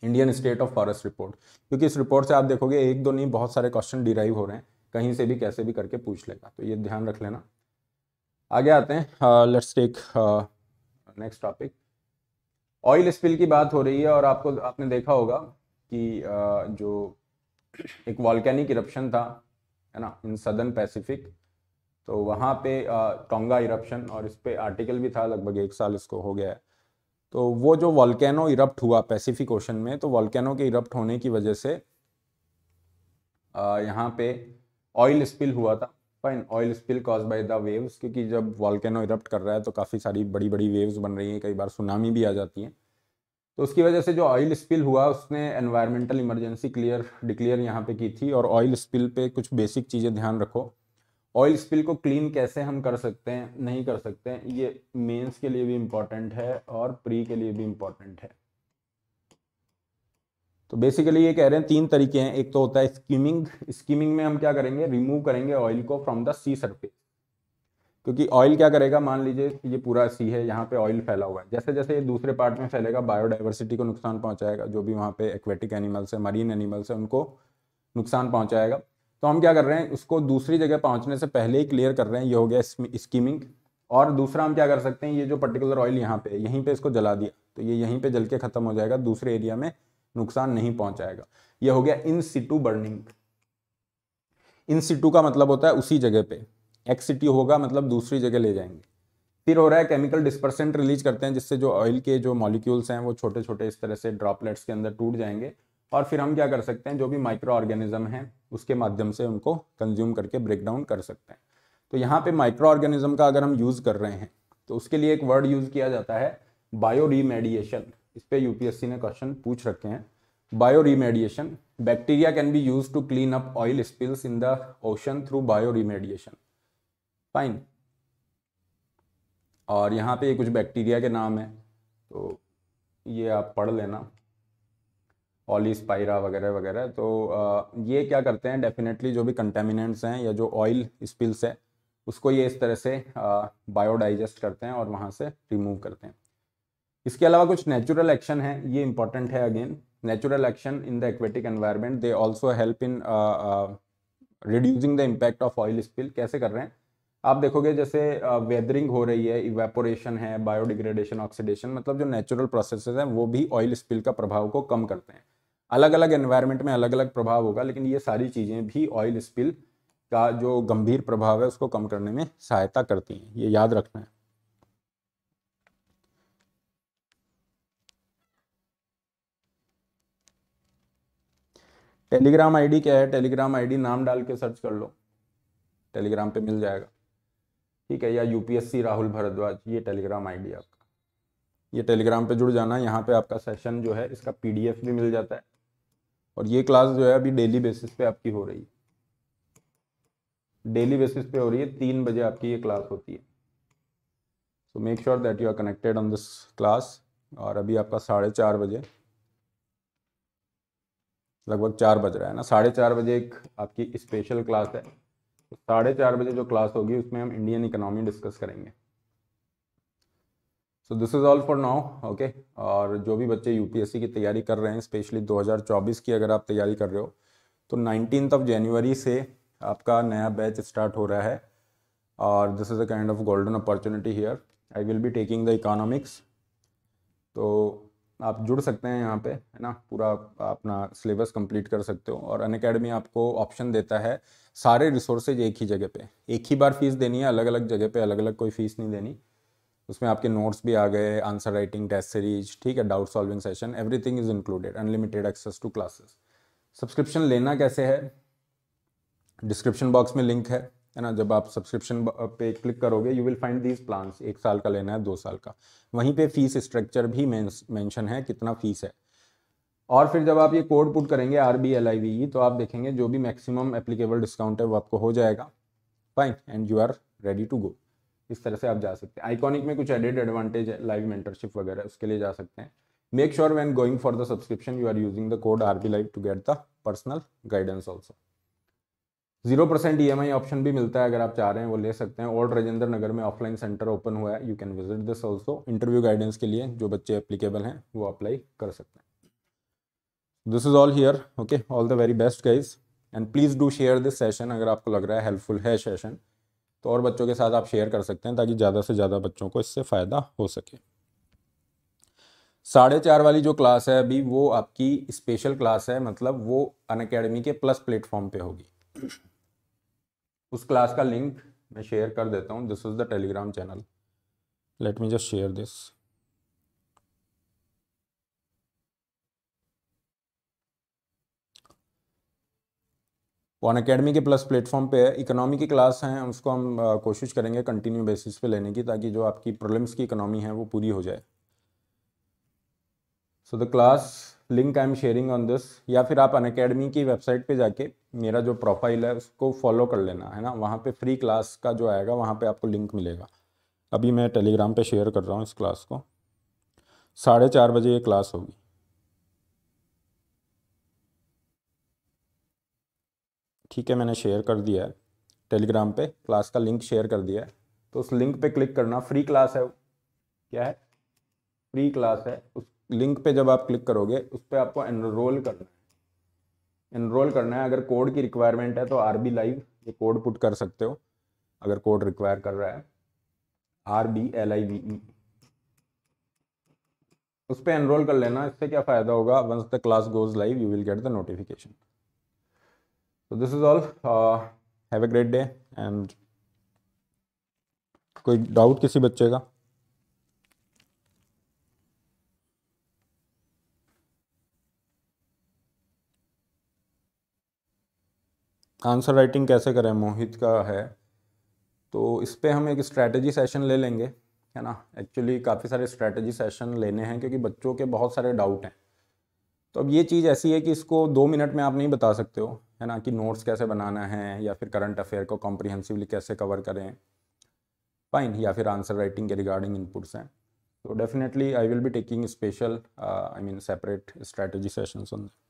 Indian state of forest report क्योंकि इस रिपोर्ट से आप देखोगे एक दो नहीं बहुत सारे क्वेश्चन डिराइव हो रहे हैं कहीं से भी कैसे भी करके पूछ लेगा तो ये ध्यान रख लेना आगे आते हैं let's take next topic oil spill की बात हो रही है और आपको आपने देखा होगा कि uh, जो एक वॉल्केनिक इरप्शन था है ना इन सदर्न पैसिफिक तो वहाँ पे टोंगा इरप्शन और इस पर आर्टिकल भी था लगभग एक साल इसको हो गया है तो वो जो वॉल्केनो इरप्ट हुआ पैसिफिक ओशन में तो वॉल्केनो के इरप्ट होने की वजह से यहाँ पे ऑयल स्पिल हुआ था fine oil spill cause by the waves क्योंकि जब वॉल्केनो इरप्ट कर रहा है तो काफ़ी सारी बड़ी बड़ी वेव्स बन रही हैं कई बार सुनामी भी आ जाती हैं तो उसकी वजह से जो ऑयल स्पिल हुआ उसने एनवायरमेंटल इमरजेंसी क्लियर डिक्लेयर यहाँ पे की थी और ऑयल स्पिल पे कुछ बेसिक चीज़ें ध्यान रखो ऑयल स्पिल को क्लीन कैसे हम कर सकते हैं नहीं कर सकते हैं ये मेंस के लिए भी इम्पॉर्टेंट है और प्री के लिए भी इम्पॉर्टेंट है तो बेसिकली ये कह रहे हैं तीन तरीके हैं एक तो होता है स्कीमिंग स्कीमिंग में हम क्या करेंगे रिमूव करेंगे ऑयल को फ्रॉम द सी सरफेस क्योंकि ऑयल क्या करेगा मान लीजिए ये पूरा सी है यहाँ पे ऑयल फैला हुआ है जैसे जैसे ये दूसरे पार्ट में फैलेगा बायोडाइवर्सिटी को नुकसान पहुंचाएगा जो भी वहाँ पे एक्वेटिक एनिमल्स है मरीन एनिमल्स है उनको नुकसान पहुंचाएगा तो हम क्या कर रहे हैं उसको दूसरी जगह पहुंचने से पहले ही क्लियर कर रहे हैं ये हो गया स्कीमिंग और दूसरा हम क्या कर सकते हैं ये जो पर्टिकुलर ऑयल यहाँ पे यहीं पे इसको जला दिया तो ये यहीं पे जल के ख़त्म हो जाएगा दूसरे एरिया में नुकसान नहीं पहुंचाएगा ये हो गया इन सिटू बर्निंग इन सिटू का मतलब होता है उसी जगह पे एक्स सिटू होगा मतलब दूसरी जगह ले जाएंगे फिर हो रहा है केमिकल डिस्पर्सेंट रिलीज करते हैं जिससे जो ऑयल के जो मॉलिक्यूल्स हैं वो छोटे छोटे इस तरह से ड्रॉपलेट्स के अंदर टूट जाएंगे और फिर हम क्या कर सकते हैं जो भी माइक्रो ऑर्गेनिज्म है उसके माध्यम से उनको कंज्यूम करके ब्रेक डाउन कर सकते हैं तो यहाँ पे माइक्रो ऑर्गेनिज्म का अगर हम यूज़ कर रहे हैं तो उसके लिए एक वर्ड यूज़ किया जाता है बायो रीमेडिएशन इस पर यूपीएससी ने क्वेश्चन पूछ रखे हैं bioremediation bacteria can be use to clean up oil spills in the ocean through bioremediation fine और यहाँ पे कुछ बैक्टीरिया के नाम है तो ये आप पढ़ लेना ऑली स्पाइरा वगैरह वगैरह तो ये क्या करते हैं डेफिनेटली जो भी कंटेमिनेंट्स हैं या जो ऑयल स्पिल्स है उसको ये इस तरह से बायोडाइजेस्ट करते हैं और वहाँ से रिमूव करते हैं इसके अलावा कुछ नेचुरल एक्शन है ये इंपॉर्टेंट है again natural action in the aquatic environment they also help in reducing the impact of oil spill कैसे कर रहे हैं आप देखोगे जैसे वेदरिंग हो रही है इवेपोरेशन है बायोडिग्रेडेशन ऑक्सीडेशन मतलब जो नेचुरल प्रोसेसेस हैं वो भी ऑयल स्पिल का प्रभाव को कम करते हैं अलग अलग एनवायरनमेंट में अलग अलग प्रभाव होगा लेकिन ये सारी चीज़ें भी ऑयल स्पिल का जो गंभीर प्रभाव है उसको कम करने में सहायता करती हैं ये याद रखना है टेलीग्राम आईडी क्या है टेलीग्राम आईडी नाम डाल के सर्च कर लो टेलीग्राम पे मिल जाएगा ठीक है या यूपीएससी राहुल भारद्वाज ये टेलीग्राम आईडी आपका ये टेलीग्राम पे जुड़ जाना यहाँ पे आपका सेशन जो है इसका पीडीएफ भी मिल जाता है और ये क्लास जो है अभी डेली बेसिस पे आपकी हो रही है डेली बेसिस पे हो रही है तीन बजे आपकी ये क्लास होती है so make sure that you are connected on this class और अभी आपका साढ़े चार बजे लगभग चार बज रहा है ना साढ़े चार बजे एक आपकी स्पेशल क्लास है साढ़े चार बजे जो क्लास होगी उसमें हम इंडियन इकोनॉमी डिस्कस करेंगे so this is all for now okay और जो भी बच्चे यूपीएससी की तैयारी कर रहे हैं स्पेशली 2024 की अगर आप तैयारी कर रहे हो तो नाइनटीन ऑफ जनवरी से आपका नया बैच स्टार्ट हो रहा है और this is a kind of golden opportunity here I will be taking the economics तो आप जुड़ सकते हैं यहाँ पे है ना पूरा अपना सिलेबस कंप्लीट कर सकते हो और अन अकेडमी आपको ऑप्शन देता है सारे रिसोर्सेज एक ही जगह पे एक ही बार फीस देनी है अलग अलग जगह पे अलग अलग कोई फीस नहीं देनी उसमें आपके नोट्स भी आ गए आंसर राइटिंग टेस्ट सीरीज ठीक है doubt solving session everything is included unlimited access to classes subscription लेना कैसे है डिस्क्रिप्शन बॉक्स में लिंक है है ना जब आप सब्सक्रिप्शन पे क्लिक करोगे you will find these plans एक साल का लेना है दो साल का वहीं पे फीस स्ट्रक्चर भी मेंशन है कितना फीस है और फिर जब आप ये कोड पुट करेंगे R B L I V E तो आप देखेंगे जो भी मैक्सिमम एप्लीकेबल डिस्काउंट है वो आपको हो जाएगा fine and you are ready to go इस तरह से आप जा सकते हैं आइकॉनिक में कुछ एडेड एडवांटेज है लाइव मेंटरशिप वगैरह उसके लिए जा सकते हैं make sure when going for the subscription you are using the code R B live to get the personal guidance also zero percent E M I option भी मिलता है अगर आप चाह रहे हैं वो ले सकते हैं ओल्ड राजेंद्र नगर में ऑफलाइन सेंटर ओपन हुआ है you can visit this also interview guidance के लिए जो बच्चे अप्लीकेबल हैं वो अप्लाई कर सकते हैं this is all here okay all the very best guys and please do share this session अगर आपको लग रहा है हेल्पफुल है सेशन तो और बच्चों के साथ आप शेयर कर सकते हैं ताकि ज़्यादा से ज़्यादा बच्चों को इससे फ़ायदा हो सके साढ़े चार वाली जो क्लास है अभी वो आपकी स्पेशल क्लास है मतलब वो अन अकेडमी के प्लस प्लेटफॉर्म पे होगी उस क्लास का लिंक मैं शेयर कर देता हूँ this is the Telegram channel let me just share this one academy के प्लस प्लेटफॉर्म पे है इकोनॉमी की क्लास हैं उसको हम कोशिश करेंगे कंटिन्यू बेसिस पे लेने की ताकि जो आपकी प्रॉब्लम्स की इकोनॉमी है वो पूरी हो जाए so the class link I am sharing on this या फिर आप अन अकेडमी की वेबसाइट पे जाके मेरा जो प्रोफाइल है उसको फॉलो कर लेना है ना वहाँ पे फ्री क्लास का जो आएगा वहाँ पे आपको लिंक मिलेगा अभी मैं टेलीग्राम पे शेयर कर रहा हूँ इस क्लास को साढ़े चार बजे ये क्लास होगी ठीक है मैंने शेयर कर दिया है टेलीग्राम पे क्लास का लिंक शेयर कर दिया है तो उस लिंक पे क्लिक करना फ्री क्लास है क्या है फ्री क्लास है उस लिंक पे जब आप क्लिक करोगे उस पर आपको एनरोल करना है एनरोल करना है अगर कोड की रिक्वायरमेंट है तो आर बी लाइव ये कोड पुट कर सकते हो अगर कोड रिक्वायर कर रहा है R B L I V E उस पर एनरोल कर लेना इससे क्या फ़ायदा होगा once the class goes live you will get the notification so this is all uh, have a great day and कोई डाउट किसी बच्चे का आंसर राइटिंग कैसे करें मोहित का है तो इस पर हम एक स्ट्रैटेजी सेशन ले लेंगे है ना एक्चुअली काफ़ी सारे स्ट्रैटेजी सेशन लेने हैं क्योंकि बच्चों के बहुत सारे डाउट हैं तो अब ये चीज़ ऐसी है कि इसको दो मिनट में आप नहीं बता सकते हो है ना कि नोट्स कैसे बनाना है या फिर करंट अफेयर को कॉम्प्रिहेंसिवली कैसे कवर करें फाइन या फिर आंसर राइटिंग के रिगार्डिंग इनपुट्स हैं तो definitely I will be taking special I mean separate strategy sessions on that